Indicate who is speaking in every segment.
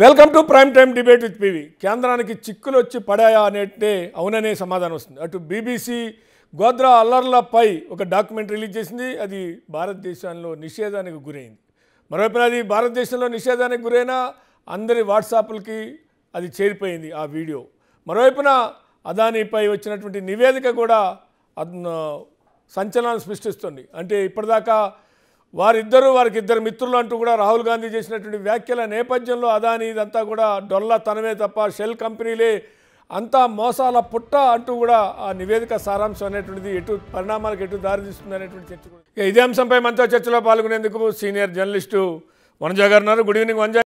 Speaker 1: welcome to prime time debate with PV కేంద్రానికి చిక్కులు వచ్చి పడాయా అనేటే అవుననే సమాధానం వస్తుంది అటు బీబీసీ గోద్రా అల్లర్లపై ఒక డాక్యుమెంట్ రిలీజ్ చేసింది అది భారతదేశంలో నిషేధానికి గురైంది మరోవైపున అది భారతదేశంలో నిషేధానికి గురైన అందరి వాట్సాప్లకి అది చేరిపోయింది ఆ వీడియో మరోవైపున అదానిపై వచ్చినటువంటి నివేదిక కూడా సంచలనం సృష్టిస్తుంది అంటే ఇప్పటిదాకా వారిద్దరూ వారికి ఇద్దరు మిత్రులు అంటూ కూడా రాహుల్ గాంధీ చేసినటువంటి వ్యాఖ్యల నేపథ్యంలో అదాని ఇదంతా కూడా డొల్ల తనమే తప్ప షెల్ కంపెనీలే అంతా మోసాల పుట్ట అంటూ కూడా ఆ నివేదిక సారాంశం అనేటువంటిది ఎటు పరిణామాలకు ఎటు దారితీస్తుంది అనేటువంటి చర్చ కూడా ఇదే అంశంపై మనతో చర్చలో పాల్గొనేందుకు సీనియర్ జర్నలిస్టు వనజా గారు ఉన్నారు గుడ్ ఈవినింగ్ వనజా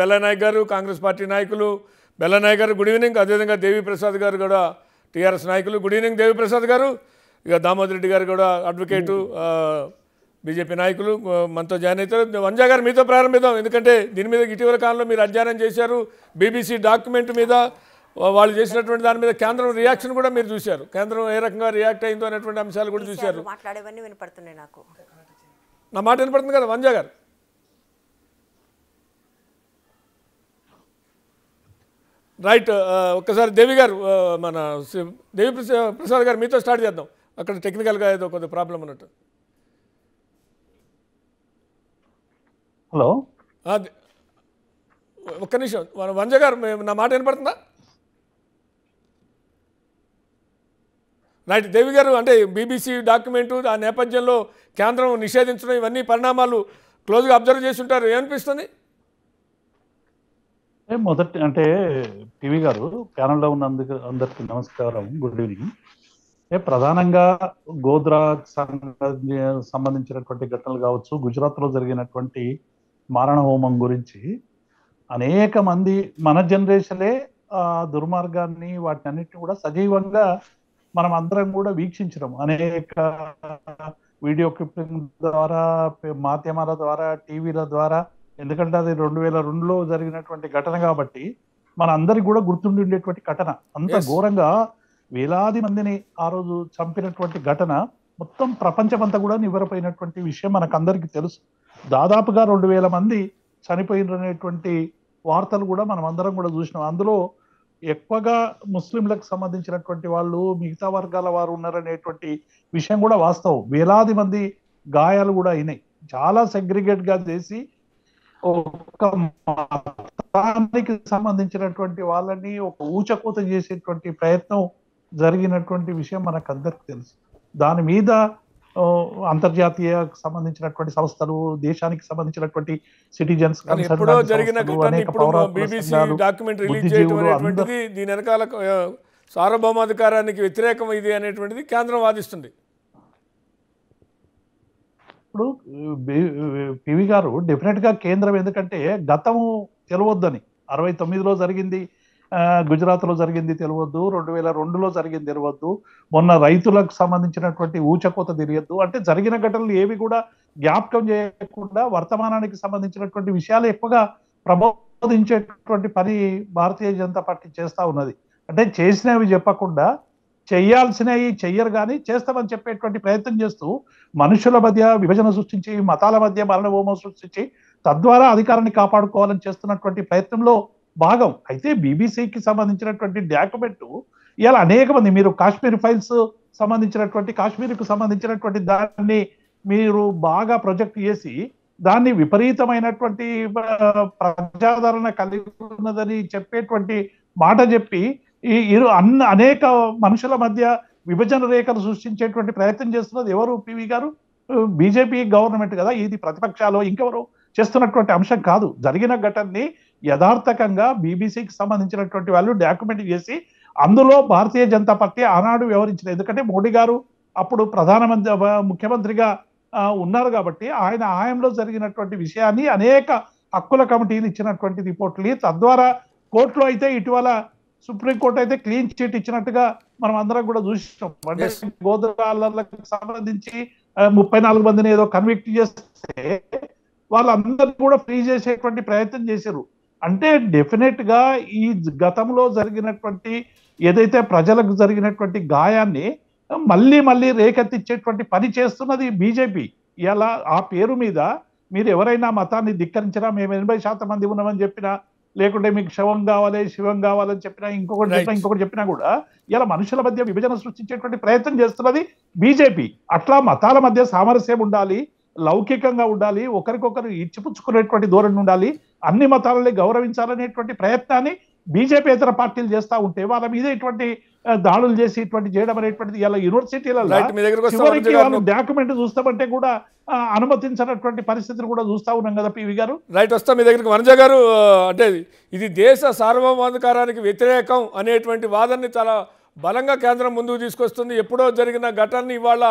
Speaker 1: బెల్లనాయక్ గారు కాంగ్రెస్ పార్టీ నాయకులు బెల్లనాయక్ గారు గుడ్ ఈవినింగ్ అదేవిధంగా దేవిప్రసాద్ గారు కూడా టీఆర్ఎస్ నాయకులు గుడ్ ఈవినింగ్ దేవిప్రసాద్ గారు ఇక దామోదర్ రెడ్డి గారు కూడా అడ్వకేటు బీజేపీ నాయకులు మనతో జాయిన్ అవుతారు వంజా గారు మీతో ప్రారంభిద్దాం ఎందుకంటే దీని మీద ఇటీవల కాలంలో మీరు అధ్యయనం చేశారు బీబీసీ డాక్యుమెంట్ మీద వాళ్ళు చేసినటువంటి దాని మీద కేంద్రం రియాక్షన్ కూడా మీరు చూశారు కేంద్రం ఏ రకంగా రియాక్ట్ అయిందో అనేటువంటి అంశాలు కూడా చూశారు నాకు నా మాట వినపడుతుంది కదా వంజా గారు రైట్ ఒక్కసారి దేవి గారు మన దేవి ప్రసాద్ గారు మీతో స్టార్ట్ చేద్దాం అక్కడ టెక్నికల్గా ఏదో కొంత ప్రాబ్లం ఉన్నట్టు హలో ఒక్క నిమిషం వంజ గారు నా మాట వినపడుతుందా రైట్ దేవి గారు అంటే బీబీసీ డాక్యుమెంటు ఆ నేపథ్యంలో కేంద్రం నిషేధించడం ఇవన్నీ పరిణామాలు క్లోజ్గా అబ్జర్వ్ చేసి ఉంటారు ఏమనిపిస్తుంది
Speaker 2: మొదటి అంటే టివి గారు ప్యానల్లో ఉన్న అందరికీ నమస్కారం గుడ్ ఈవినింగ్ ప్రధానంగా గోద్రా సంబంధించినటువంటి ఘటనలు కావచ్చు గుజరాత్లో జరిగినటువంటి మారణ హోమం గురించి అనేక మంది మన జనరేషన్లే దుర్మార్గాన్ని వాటిని అన్నిటిని కూడా సజీవంగా మనం అందరం కూడా వీక్షించడం అనేక వీడియో క్లిప్పింగ్ ద్వారా మాధ్యమాల ద్వారా టీవీల ద్వారా ఎందుకంటే అది రెండు వేల రెండులో జరిగినటువంటి ఘటన కాబట్టి మన అందరికి కూడా గుర్తుండి ఉండేటువంటి ఘటన అంత ఘోరంగా వేలాది మందిని ఆ రోజు చంపినటువంటి ఘటన మొత్తం ప్రపంచమంతా కూడా నివ్వరపోయినటువంటి విషయం మనకందరికీ తెలుసు దాదాపుగా రెండు వేల మంది చనిపోయినటువంటి వార్తలు కూడా మనం అందరం కూడా చూసినాం అందులో ఎక్కువగా ముస్లింలకు సంబంధించినటువంటి వాళ్ళు మిగతా వర్గాల వారు ఉన్నారనేటువంటి విషయం కూడా వాస్తవం వేలాది మంది గాయాలు కూడా అయినాయి చాలా సెగ్రిగేట్గా చేసి ఒక మతానికి సంబంధించినటువంటి వాళ్ళని ఒక ఊచకూత చేసేటువంటి ప్రయత్నం జరిగినటువంటి విషయం మనకు అందరికి తెలుసు దాని మీద అంతర్జాతీయ సంబంధించినటువంటి సంస్థలు దేశానికి సంబంధించినటువంటి సిటిజన్స్ డాక్యుమెంట్ రిలీజ్
Speaker 1: దీని వెనకాల సార్వభౌమాధికారానికి వ్యతిరేకం ఇది అనేటువంటిది కేంద్రం వాదిస్తుంది
Speaker 2: ఇప్పుడు పివి గారు గా కేంద్రం ఎందుకంటే గతం తెలవద్దని అరవై తొమ్మిదిలో జరిగింది గుజరాత్లో జరిగింది తెలియద్దు రెండు వేల రెండులో జరిగింది తెలియద్దు మొన్న రైతులకు సంబంధించినటువంటి ఊచకోత తెలియద్దు అంటే జరిగిన ఘటనలు ఏవి కూడా జ్ఞాపకం చేయకుండా వర్తమానానికి సంబంధించినటువంటి విషయాలు ఎక్కువగా ప్రబోధించేటువంటి పని భారతీయ జనతా పార్టీ చేస్తూ ఉన్నది అంటే చేసినవి చెప్పకుండా చేయాల్సినవి చెయ్యరు కానీ చేస్తామని చెప్పేటువంటి ప్రయత్నం చేస్తూ మనుషుల మధ్య విభజన సృష్టించి మతాల మధ్య మరణ హోమం సృష్టించి తద్వారా అధికారాన్ని కాపాడుకోవాలని చేస్తున్నటువంటి ప్రయత్నంలో భాగం అయితే బీబీసీకి సంబంధించినటువంటి డాక్యుమెంట్ ఇలా అనేక మంది మీరు కాశ్మీర్ ఫైల్స్ సంబంధించినటువంటి కాశ్మీర్కు సంబంధించినటువంటి దాన్ని మీరు బాగా ప్రొజెక్ట్ చేసి దాన్ని విపరీతమైనటువంటి ప్రజాదరణ కలిగి ఉన్నదని చెప్పేటువంటి మాట చెప్పి ఈ ఇరు అన్న అనేక మనుషుల మధ్య విభజన రేఖను సృష్టించేటువంటి ప్రయత్నం చేస్తున్నది ఎవరు పివి గారు బీజేపీ గవర్నమెంట్ కదా ఇది ప్రతిపక్షాలు ఇంకెవరు చేస్తున్నటువంటి అంశం కాదు జరిగిన ఘటనని యథార్థకంగా బీబీసీకి సంబంధించినటువంటి వాళ్ళు డాక్యుమెంట్ చేసి అందులో భారతీయ జనతా పార్టీ ఆనాడు వ్యవహరించిన ఎందుకంటే మోడీ గారు అప్పుడు ప్రధానమంత్రి ముఖ్యమంత్రిగా ఉన్నారు కాబట్టి ఆయన ఆయంలో జరిగినటువంటి విషయాన్ని అనేక హక్కుల కమిటీలు ఇచ్చినటువంటి రిపోర్ట్లు తద్వారా కోర్టులో అయితే ఇటీవల సుప్రీంకోర్టు అయితే క్లీన్ చిట్ ఇచ్చినట్టుగా మనం అందరం కూడా చూసినాం అంటే గోదాలకు సంబంధించి ముప్పై నాలుగు మందిని ఏదో కన్విక్ట్ చేస్తే వాళ్ళందరినీ కూడా ఫ్రీ చేసేటువంటి ప్రయత్నం చేశారు అంటే డెఫినెట్ గా ఈ గతంలో జరిగినటువంటి ఏదైతే ప్రజలకు జరిగినటువంటి గాయాన్ని మళ్ళీ మళ్ళీ రేకెత్తిచ్చేటువంటి పని చేస్తున్నది బీజేపీ ఇలా ఆ పేరు మీద మీరు ఎవరైనా మతాన్ని ధిక్కరించినా మేము ఎనభై శాతం మంది ఉన్నామని చెప్పినా లేకుంటే మీకు శవం కావాలి శివం కావాలని చెప్పినా ఇంకొకటి చెప్పినా ఇంకొకటి చెప్పినా కూడా ఇలా మనుషుల మధ్య విభజన సృష్టించేటువంటి ప్రయత్నం చేస్తున్నది బీజేపీ అట్లా మతాల మధ్య సామరస్యం ఉండాలి లౌకికంగా ఉండాలి ఒకరికొకరు ఇచ్చిపుచ్చుకునేటువంటి ధోరణి ఉండాలి అన్ని మతాలని గౌరవించాలనేటువంటి ప్రయత్నాన్ని బీజేపీ ఇతర పార్టీలు చేస్తూ ఉంటే వాళ్ళ మీద ఇటువంటి దాడులు చేసి ఇటువంటి చేయడం అనేటువంటిది ఇలా యూనివర్సిటీలలో చివరికి వాళ్ళు డాక్యుమెంట్ చూస్తామంటే కూడా అనుమతించినటువంటి పరిస్థితులు కూడా చూస్తూ ఉన్నాం కదా
Speaker 1: పివి గారు రైట్ వస్తాం మీ దగ్గరికి వనజ గారు అంటే ఇది దేశ సార్వభౌమాధికారానికి వ్యతిరేకం అనేటువంటి వాదనని చాలా బలంగా కేంద్రం ముందుకు తీసుకొస్తుంది ఎప్పుడో జరిగిన ఘటనని ఇవాళ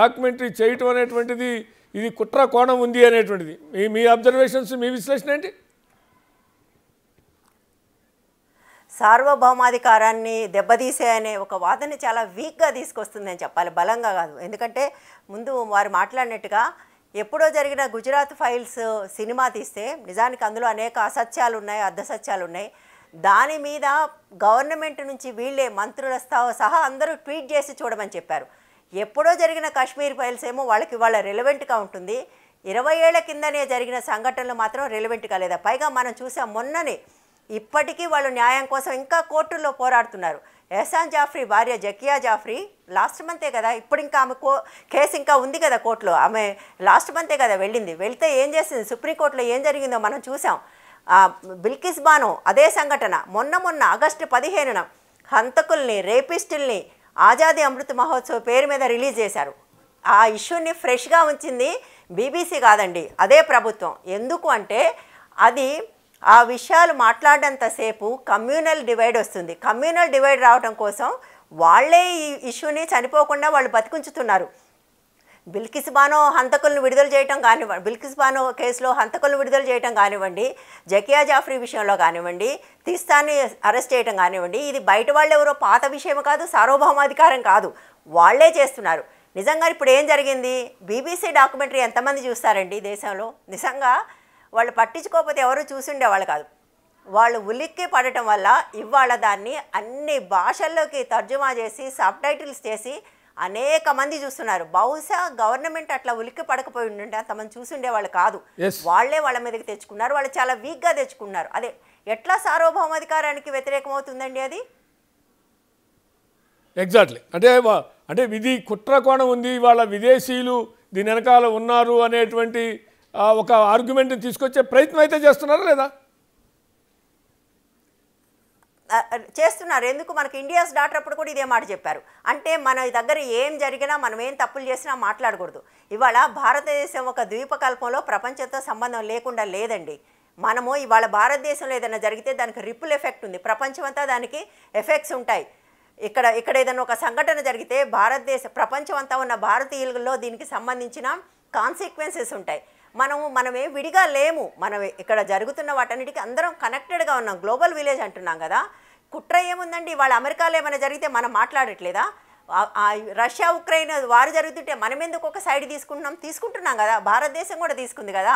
Speaker 1: డాక్యుమెంటరీ చేయటం అనేటువంటిది ఇది కుట్ర కోణం ఉంది అనేటువంటిది మీ
Speaker 3: అబ్జర్వేషన్స్ మీ విశ్లేషణ ఏంటి సార్వభౌమాధికారాన్ని దెబ్బతీసే అనే ఒక వాదన చాలా వీక్గా తీసుకొస్తుందని చెప్పాలి బలంగా కాదు ఎందుకంటే ముందు వారు మాట్లాడినట్టుగా ఎప్పుడో జరిగిన గుజరాత్ ఫైల్స్ సినిమా తీస్తే నిజానికి అందులో అనేక అసత్యాలు ఉన్నాయి అర్ధసత్యాలు ఉన్నాయి దాని మీద గవర్నమెంట్ నుంచి వీళ్ళే మంత్రుల స్థావ సహా అందరూ ట్వీట్ చేసి చూడమని చెప్పారు ఎప్పుడో జరిగిన కాశ్మీర్ ఫైల్స్ ఏమో వాళ్ళకి వాళ్ళ రెలవెంట్గా ఉంటుంది ఇరవై ఏళ్ల కిందనే జరిగిన సంఘటనలు మాత్రం రెలవెంట్ కాలేదా పైగా మనం చూసాం మొన్ననే ఇప్పటికీ వాళ్ళు న్యాయం కోసం ఇంకా కోర్టుల్లో పోరాడుతున్నారు ఎహసాన్ జాఫ్రీ భార్య జకియా జాఫ్రీ లాస్ట్ మంతే కదా ఇప్పుడు ఇంకా ఆమె కో కేసు ఇంకా ఉంది కదా కోర్టులో ఆమె లాస్ట్ మంతే కదా వెళ్ళింది వెళితే ఏం చేసింది సుప్రీంకోర్టులో ఏం జరిగిందో మనం చూసాం బిల్కిస్ బాను అదే సంఘటన మొన్న మొన్న ఆగస్టు పదిహేనున హంతకుల్ని రేపిస్టుల్ని ఆజాదీ అమృత మహోత్సవ పేరు మీద రిలీజ్ చేశారు ఆ ఇష్యూని ఫ్రెష్గా ఉంచింది బీబీసీ కాదండి అదే ప్రభుత్వం ఎందుకు అంటే అది ఆ విషయాలు మాట్లాడేంతసేపు కమ్యూనల్ డివైడ్ వస్తుంది కమ్యూనల్ డివైడ్ రావడం కోసం వాళ్ళే ఈ ఇష్యూని చనిపోకుండా వాళ్ళు బతికించుతున్నారు బిల్కిస్ బానో హంతకులను విడుదల చేయటం కానివ్వండి బిల్కిస్ బానో కేసులో హంతకులను విడుదల చేయటం కానివ్వండి జకియా జాఫ్రీ విషయంలో కానివ్వండి తీస్తాన్ని అరెస్ట్ చేయటం కానివ్వండి ఇది బయట వాళ్ళు ఎవరో పాత విషయం కాదు సార్వభౌమాధికారం కాదు వాళ్లే చేస్తున్నారు నిజంగా ఇప్పుడు ఏం జరిగింది బీబీసీ డాక్యుమెంటరీ ఎంతమంది చూస్తారండి దేశంలో నిజంగా వాళ్ళు పట్టించుకోకపోతే ఎవరు వాళ్ళు కాదు వాళ్ళు ఉలిక్కి పడటం వల్ల ఇవాళ దాన్ని అన్ని భాషల్లోకి తర్జుమా చేసి సబ్ టైటిల్స్ చేసి అనేక మంది చూస్తున్నారు బహుశా గవర్నమెంట్ అట్లా ఉలిక్కి పడకపోయి అంత అంతమంది చూసిండే వాళ్ళు కాదు వాళ్లే వాళ్ళ మీదకి తెచ్చుకున్నారు వాళ్ళు చాలా వీక్గా తెచ్చుకున్నారు అదే ఎట్లా సార్వభౌమాధికారానికి వ్యతిరేకం అవుతుందండి అది
Speaker 1: ఎగ్జాక్ట్లీ అంటే అంటే ఇది కుట్ర కోణం ఉంది వాళ్ళ విదేశీయులు దీని వెనకాల ఉన్నారు అనేటువంటి ఒక ఆర్గ్యుమెంట్ని
Speaker 3: తీసుకొచ్చే ప్రయత్నం అయితే చేస్తున్నారా లేదా చేస్తున్నారు ఎందుకు మనకి ఇండియాస్ డాటర్ అప్పుడు కూడా ఇదే మాట చెప్పారు అంటే మన దగ్గర ఏం జరిగినా మనం ఏం తప్పులు చేసినా మాట్లాడకూడదు ఇవాళ భారతదేశం ఒక ద్వీపకల్పంలో ప్రపంచంతో సంబంధం లేకుండా లేదండి మనము ఇవాళ భారతదేశంలో ఏదైనా జరిగితే దానికి రిపుల్ ఎఫెక్ట్ ఉంది ప్రపంచమంతా దానికి ఎఫెక్ట్స్ ఉంటాయి ఇక్కడ ఇక్కడ ఏదైనా ఒక సంఘటన జరిగితే భారతదేశ ప్రపంచం అంతా ఉన్న భారతీయులలో దీనికి సంబంధించిన కాన్సిక్వెన్సెస్ ఉంటాయి మనము మనమే విడిగా లేము మనం ఇక్కడ జరుగుతున్న వాటన్నిటికీ అందరం కనెక్టెడ్గా ఉన్నాం గ్లోబల్ విలేజ్ అంటున్నాం కదా కుట్ర ఏముందండి వాళ్ళ అమెరికాలో ఏమైనా జరిగితే మనం మాట్లాడట్లేదా రష్యా ఉక్రెయిన్ వారు జరుగుతుంటే మనం ఎందుకు ఒక సైడ్ తీసుకుంటున్నాం తీసుకుంటున్నాం కదా భారతదేశం కూడా తీసుకుంది కదా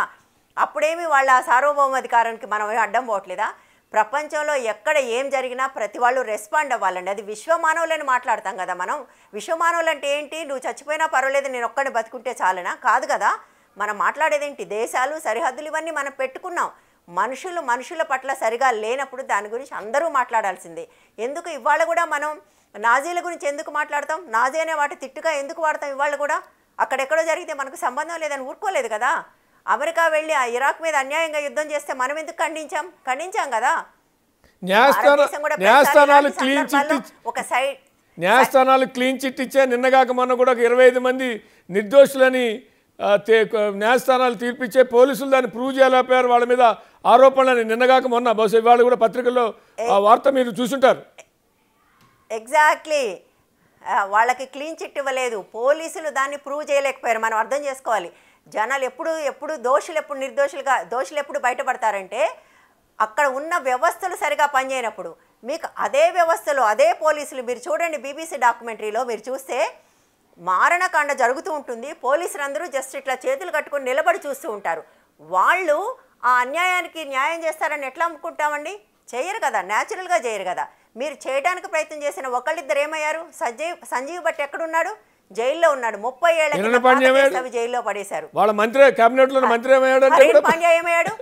Speaker 3: అప్పుడేమి వాళ్ళ సార్వభౌమాధికారానికి మనం అడ్డం పోవట్లేదా ప్రపంచంలో ఎక్కడ ఏం జరిగినా ప్రతి వాళ్ళు రెస్పాండ్ అవ్వాలండి అది విశ్వమానవులని మాట్లాడతాం కదా మనం విశ్వమానవులు అంటే ఏంటి నువ్వు చచ్చిపోయినా పర్వాలేదు నేను ఒక్కడిని బతుకుంటే చాలనా కాదు కదా మనం మాట్లాడేదేంటి దేశాలు సరిహద్దులు ఇవన్నీ మనం పెట్టుకున్నాం మనుషులు మనుషుల పట్ల సరిగా లేనప్పుడు దాని గురించి అందరూ మాట్లాడాల్సిందే ఎందుకు ఇవాళ కూడా మనం నాజీల గురించి ఎందుకు మాట్లాడతాం నాజీ అనే వాటి తిట్టుగా ఎందుకు వాడతాం ఇవాళ కూడా అక్కడెక్కడో జరిగితే మనకు సంబంధం లేదని ఊరుకోలేదు కదా అమెరికా వెళ్ళి ఆ ఇరాక్ మీద అన్యాయంగా యుద్ధం చేస్తే మనం ఎందుకు ఖండించాం ఖండించాం కదా ఒక
Speaker 1: సైడ్ న్యాయస్థానాలు క్లీన్ చిట్ ఇచ్చే నిన్నగాక మొన్న కూడా ఇరవై ఐదు మంది నిర్దోషులని న్యాయస్థానాలు తీర్పిచ్చే పోలీసులు దాన్ని ప్రూవ్ చేయలేకపోయారు వాళ్ళ మీద ఆరోపణలు నిన్నగాక మొన్న బహుశా ఇవాళ కూడా పత్రికల్లో ఆ వార్త మీరు చూసుంటారు
Speaker 3: ఎగ్జాక్ట్లీ వాళ్ళకి క్లీన్ చిట్ ఇవ్వలేదు పోలీసులు దాన్ని ప్రూవ్ చేయలేకపోయారు మనం అర్థం చేసుకోవాలి జనాలు ఎప్పుడు ఎప్పుడు దోషులు ఎప్పుడు నిర్దోషులుగా దోషులు ఎప్పుడు బయటపడతారంటే అక్కడ ఉన్న వ్యవస్థలు సరిగా పనిచేయనప్పుడు మీకు అదే వ్యవస్థలు అదే పోలీసులు మీరు చూడండి బీబీసీ డాక్యుమెంటరీలో మీరు చూస్తే మారణకాండ జరుగుతూ ఉంటుంది పోలీసులందరూ జస్ట్ ఇట్లా చేతులు కట్టుకొని నిలబడి చూస్తూ ఉంటారు వాళ్ళు ఆ అన్యాయానికి న్యాయం చేస్తారని ఎట్లా అమ్ముకుంటామండి చేయరు కదా న్యాచురల్గా చేయరు కదా మీరు చేయడానికి ప్రయత్నం చేసిన ఒకళ్ళిద్దరు ఏమయ్యారు సంజీవ్ సంజీవ్ భట్ ఎక్కడున్నాడు జైల్లో ఉన్నాడు ముప్పై ఏళ్ళ జైల్లో పడేశారు
Speaker 1: వాళ్ళ మంత్రి కేబినెట్ లో మంత్రి హరేన్ పాండ్యా
Speaker 3: ఏమయ్యాడు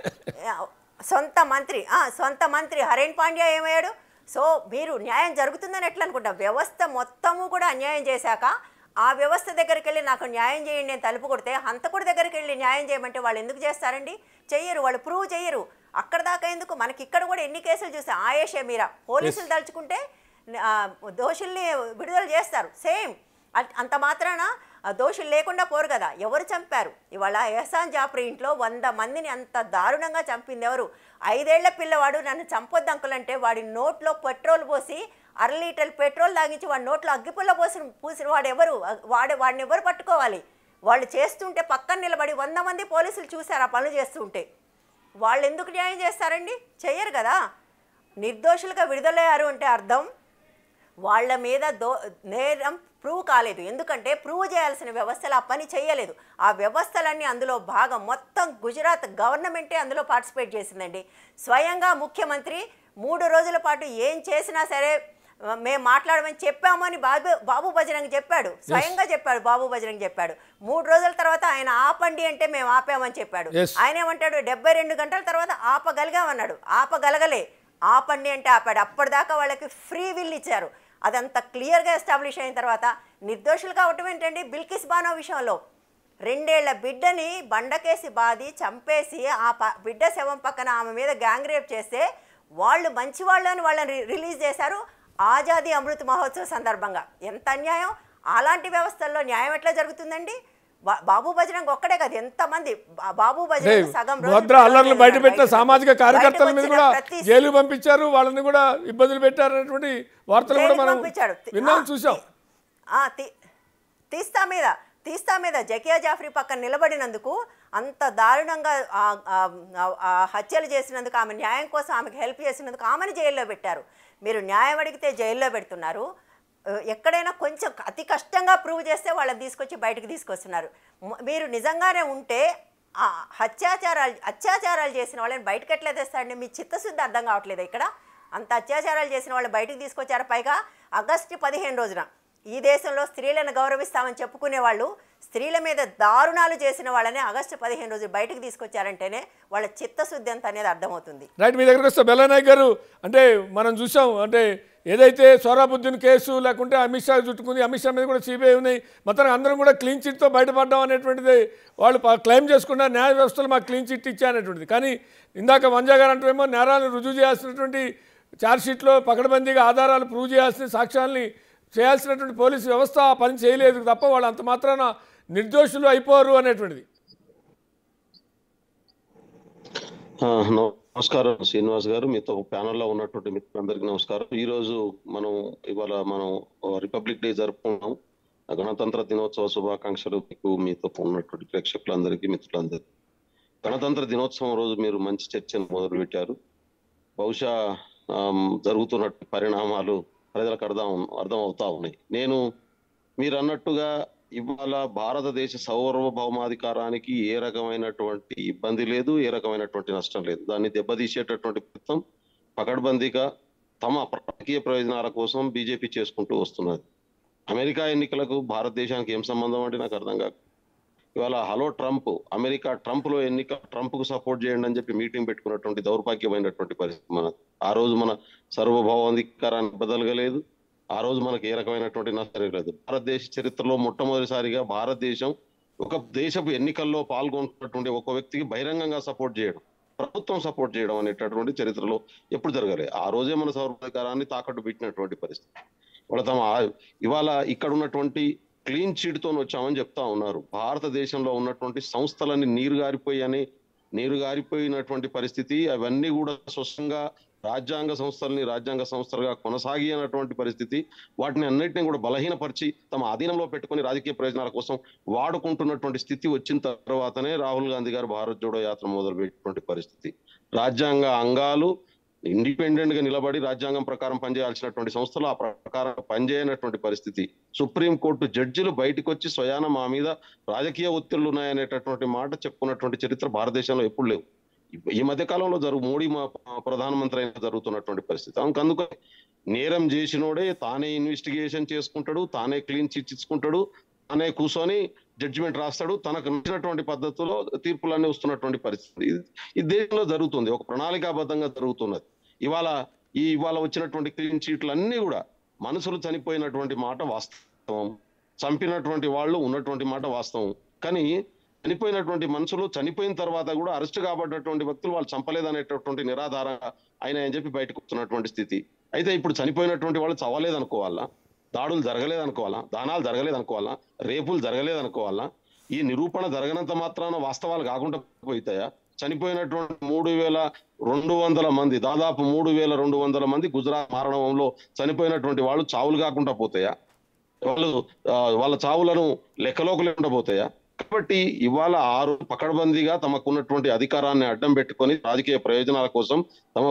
Speaker 3: సొంత మంత్రి సొంత మంత్రి హరేన్ పాండ్యా ఏమయ్యాడు సో మీరు న్యాయం జరుగుతుందని ఎట్లా అనుకుంటా వ్యవస్థ మొత్తము కూడా అన్యాయం చేశాక ఆ వ్యవస్థ దగ్గరికి వెళ్ళి నాకు న్యాయం చేయండి నేను తలుపు కొడితే హంతకుడి దగ్గరికి వెళ్ళి న్యాయం చేయమంటే వాళ్ళు ఎందుకు చేస్తారండి చెయ్యరు వాళ్ళు ప్రూవ్ చేయరు అక్కడ దాకా ఎందుకు మనకి ఇక్కడ కూడా ఎన్ని కేసులు చూసాం ఆయేషే మీరా పోలీసులు తలుచుకుంటే దోషుల్ని విడుదల చేస్తారు సేమ్ అంత మాత్రాన దోషులు లేకుండా పోరు కదా ఎవరు చంపారు ఇవాళ ఎహసాన్ జాఫ్రీ ఇంట్లో వంద మందిని అంత దారుణంగా చంపింది ఎవరు ఐదేళ్ల పిల్లవాడు నన్ను చంపొద్దు అంకులంటే వాడి నోట్లో పెట్రోల్ పోసి అర లీటర్ పెట్రోల్ తాగించి వాడి నోట్లో అగ్గిపుల్ల పోసిన పూసిన వాడు ఎవరు వాడు వాడిని ఎవరు పట్టుకోవాలి వాళ్ళు చేస్తుంటే పక్కన నిలబడి వంద మంది పోలీసులు చూశారు ఆ పనులు చేస్తుంటే వాళ్ళు ఎందుకు న్యాయం చేస్తారండి చెయ్యరు కదా నిర్దోషులుగా విడుదలయ్యారు అంటే అర్థం వాళ్ళ మీద దో నేరం ప్రూవ్ కాలేదు ఎందుకంటే ప్రూవ్ చేయాల్సిన వ్యవస్థలు ఆ పని చేయలేదు ఆ వ్యవస్థలన్నీ అందులో భాగం మొత్తం గుజరాత్ గవర్నమెంటే అందులో పార్టిసిపేట్ చేసిందండి స్వయంగా ముఖ్యమంత్రి మూడు రోజుల పాటు ఏం చేసినా సరే మేము మాట్లాడమని చెప్పామని బాబు బాబు భజనంగ్ చెప్పాడు స్వయంగా చెప్పాడు బాబు భజనంగ్ చెప్పాడు మూడు రోజుల తర్వాత ఆయన ఆపండి అంటే మేము ఆపామని చెప్పాడు ఆయన ఏమంటాడు డెబ్బై రెండు గంటల తర్వాత ఆపగలిగామన్నాడు ఆపగలగలే ఆపండి అంటే ఆపాడు అప్పటిదాకా వాళ్ళకి ఫ్రీ విల్ ఇచ్చారు అదంతా క్లియర్గా ఎస్టాబ్లిష్ అయిన తర్వాత నిర్దోషులు కావటం ఏంటండి బిల్కిస్ బానో విషయంలో రెండేళ్ల బిడ్డని బండకేసి బాది చంపేసి ఆ బిడ్డ శవం పక్కన ఆమె మీద గ్యాంగ్ రేప్ చేస్తే వాళ్ళు మంచివాళ్ళు అని వాళ్ళని రిలీజ్ చేశారు ఆజాదీ అమృత్ మహోత్సవ సందర్భంగా ఎంత అన్యాయం అలాంటి వ్యవస్థల్లో న్యాయం ఎట్లా జరుగుతుందండి బాబు భజనంగ్ ఒక్కడే కాదు ఎంతమంది బాబు భజన సగం భద్ర అల్లర్లు
Speaker 1: బయట పెట్టిన సామాజిక కార్యకర్తల మీద కూడా జైలు పంపించారు వాళ్ళని కూడా ఇబ్బందులు పెట్టారనేటువంటి
Speaker 3: వార్తలు కూడా మనం చూసాం తీస్తా మీద తీస్తా మీద జకియా జాఫ్రీ పక్కన నిలబడినందుకు అంత దారుణంగా హత్యలు చేసినందుకు ఆమె న్యాయం కోసం ఆమెకు హెల్ప్ చేసినందుకు ఆమెను జైల్లో పెట్టారు మీరు న్యాయం అడిగితే జైల్లో పెడుతున్నారు ఎక్కడైనా కొంచెం అతి కష్టంగా ప్రూవ్ చేస్తే వాళ్ళని తీసుకొచ్చి బయటకు తీసుకొస్తున్నారు మీరు నిజంగానే ఉంటే అత్యాచారాలు అత్యాచారాలు చేసిన వాళ్ళని బయటకు ఎట్లా తెస్తారండి మీ చిత్తశుద్ధి అర్థం కావట్లేదు ఇక్కడ అంత అత్యాచారాలు చేసిన వాళ్ళు బయటకు తీసుకొచ్చారు పైగా ఆగస్టు పదిహేను రోజున ఈ దేశంలో స్త్రీలను గౌరవిస్తామని చెప్పుకునే వాళ్ళు స్త్రీల మీద దారుణాలు చేసిన వాళ్ళని ఆగస్టు పదిహేను రోజు బయటకు తీసుకొచ్చారంటేనే వాళ్ళ చిత్తశుద్ధి ఎంత అనేది
Speaker 1: అర్థమవుతుంది రైట్ మీ దగ్గరకు వస్తే బెల్లనాయక్ గారు అంటే మనం చూసాం అంటే ఏదైతే సోరాబుద్దీన్ కేసు లేకుంటే అమిత్ షా చుట్టుకుంది అమిత్ షా మీద కూడా సిబిఐ ఉన్నాయి మొత్తం అందరం కూడా క్లీన్ చిట్తో బయటపడ్డాం అనేటువంటిది వాళ్ళు క్లెయిమ్ చేసుకున్న న్యాయ వ్యవస్థలు మాకు క్లీన్ చిట్ ఇచ్చా అనేటువంటిది కానీ ఇందాక వంజా గారు అంటేమో నేరాలను రుజువు చేయాల్సినటువంటి ఛార్జ్షీట్లో పకడ్బందీగా ఆధారాలు ప్రూవ్ చేయాల్సిన సాక్ష్యాలని చేయాల్సినటువంటి పోలీసు వ్యవస్థ పని చేయలేదు తప్ప వాళ్ళు అంత మాత్రాన నిర్దోషులు అయిపోరు అనేటువంటిది
Speaker 4: నమస్కారం శ్రీనివాస్ గారు మీతో ప్యానల్లో ఉన్నటువంటి మిత్రులందరికీ నమస్కారం ఈ రోజు మనం ఇవాళ మనం రిపబ్లిక్ డే జరుపుకున్నాం గణతంత్ర దినోత్సవ శుభాకాంక్షలు మీకు మీతో ఉన్నటువంటి ప్రేక్షకులందరికీ మిత్రులందరికీ గణతంత్ర దినోత్సవం రోజు మీరు మంచి చర్చను మొదలుపెట్టారు బహుశా జరుగుతున్న పరిణామాలు ప్రజలకు అర్థం అర్థం అవుతా ఉన్నాయి నేను మీరు అన్నట్టుగా ఇవాళ భారతదేశ సౌర్వభౌమాధికారానికి ఏ రకమైనటువంటి ఇబ్బంది లేదు ఏ రకమైనటువంటి నష్టం లేదు దాన్ని దెబ్బతీసేటటువంటి ప్రయత్నం పకడ్బందీగా తమ రాజకీయ ప్రయోజనాల కోసం బీజేపీ చేసుకుంటూ వస్తున్నది అమెరికా ఎన్నికలకు భారతదేశానికి ఏం సంబంధం అంటే నాకు అర్థం కాక ఇవాళ హలో ట్రంప్ అమెరికా ట్రంప్లో ఎన్నిక ట్రంప్కు సపోర్ట్ చేయండి అని చెప్పి మీటింగ్ పెట్టుకున్నటువంటి దౌర్భాగ్యమైనటువంటి పరిస్థితి మన ఆ రోజు మన సర్వభౌమాధికారాన్ని బదలగలేదు ఆ రోజు మనకు ఏ రకమైనటువంటి నష్టం లేదు భారతదేశ చరిత్రలో మొట్టమొదటిసారిగా భారతదేశం ఒక దేశపు ఎన్నికల్లో పాల్గొన్నటువంటి ఒక వ్యక్తికి బహిరంగంగా సపోర్ట్ చేయడం ప్రభుత్వం సపోర్ట్ చేయడం అనేటటువంటి చరిత్రలో ఎప్పుడు జరగలేదు ఆ రోజే మన సర్వాధికారాన్ని తాకట్టు పెట్టినటువంటి పరిస్థితి వాళ్ళ తమ ఇవాళ ఇక్కడ ఉన్నటువంటి క్లీన్ చీట్తో వచ్చామని చెప్తా ఉన్నారు భారతదేశంలో ఉన్నటువంటి సంస్థలన్నీ నీరు అని నీరు గారిపోయినటువంటి పరిస్థితి అవన్నీ కూడా స్వచ్ఛంగా రాజ్యాంగ సంస్థల్ని రాజ్యాంగ సంస్థలుగా కొనసాగి అన్నటువంటి పరిస్థితి వాటిని అన్నింటినీ కూడా బలహీనపరిచి తమ ఆధీనంలో పెట్టుకుని రాజకీయ ప్రయోజనాల కోసం వాడుకుంటున్నటువంటి స్థితి వచ్చిన తర్వాతనే రాహుల్ గాంధీ గారు భారత్ జోడో యాత్ర మొదలుపెట్టినటువంటి పరిస్థితి రాజ్యాంగ అంగాలు ఇండిపెండెంట్ గా నిలబడి రాజ్యాంగం ప్రకారం పనిచేయాల్సినటువంటి సంస్థలు ఆ ప్రకారం పనిచేయనటువంటి పరిస్థితి సుప్రీంకోర్టు జడ్జిలు బయటకు వచ్చి స్వయాన మా మీద రాజకీయ ఒత్తిళ్లు ఉన్నాయనేటటువంటి మాట చెప్పుకున్నటువంటి చరిత్ర భారతదేశంలో ఎప్పుడు లేవు ఈ మధ్య కాలంలో జరుగు మోడీ మా ప్రధానమంత్రి అయిన జరుగుతున్నటువంటి పరిస్థితి అందుకని నేరం చేసినోడే తానే ఇన్వెస్టిగేషన్ చేసుకుంటాడు తానే క్లీన్ చిట్ ఇచ్చుకుంటాడు తానే కూర్చొని జడ్జిమెంట్ రాస్తాడు తనకు నచ్చినటువంటి పద్ధతిలో తీర్పులన్నీ వస్తున్నటువంటి పరిస్థితి ఇది దేశంలో జరుగుతుంది ఒక ప్రణాళికాబద్ధంగా జరుగుతున్నది ఇవాళ ఈ ఇవాళ వచ్చినటువంటి క్లీన్ చీట్లన్నీ కూడా మనుషులు చనిపోయినటువంటి మాట వాస్తవం చంపినటువంటి వాళ్ళు ఉన్నటువంటి మాట వాస్తవం కానీ చనిపోయినటువంటి మనుషులు చనిపోయిన తర్వాత కూడా అరెస్ట్ కాబడ్డటువంటి వ్యక్తులు వాళ్ళు అనేటటువంటి నిరాధార ఆయన అని చెప్పి బయటకు వస్తున్నటువంటి స్థితి అయితే ఇప్పుడు చనిపోయినటువంటి వాళ్ళు అనుకోవాలా దాడులు జరగలేదు అనుకోవాలా దానాలు జరగలేదు అనుకోవాలా రేపులు జరగలేదు అనుకోవాలా ఈ నిరూపణ జరగనంత మాత్రాన వాస్తవాలు కాకుండా పోతాయా చనిపోయినటువంటి మూడు వేల రెండు వందల మంది దాదాపు మూడు వేల రెండు వందల మంది గుజరాత్ మారణంలో చనిపోయినటువంటి వాళ్ళు చావులు కాకుండా పోతాయా వాళ్ళు వాళ్ళ చావులను లెక్కలోకి లేకుండా పోతాయా కాబట్టి ఇవాళ ఆరు పకడ్బందీగా తమకున్నటువంటి అధికారాన్ని అడ్డం పెట్టుకొని రాజకీయ ప్రయోజనాల కోసం తమ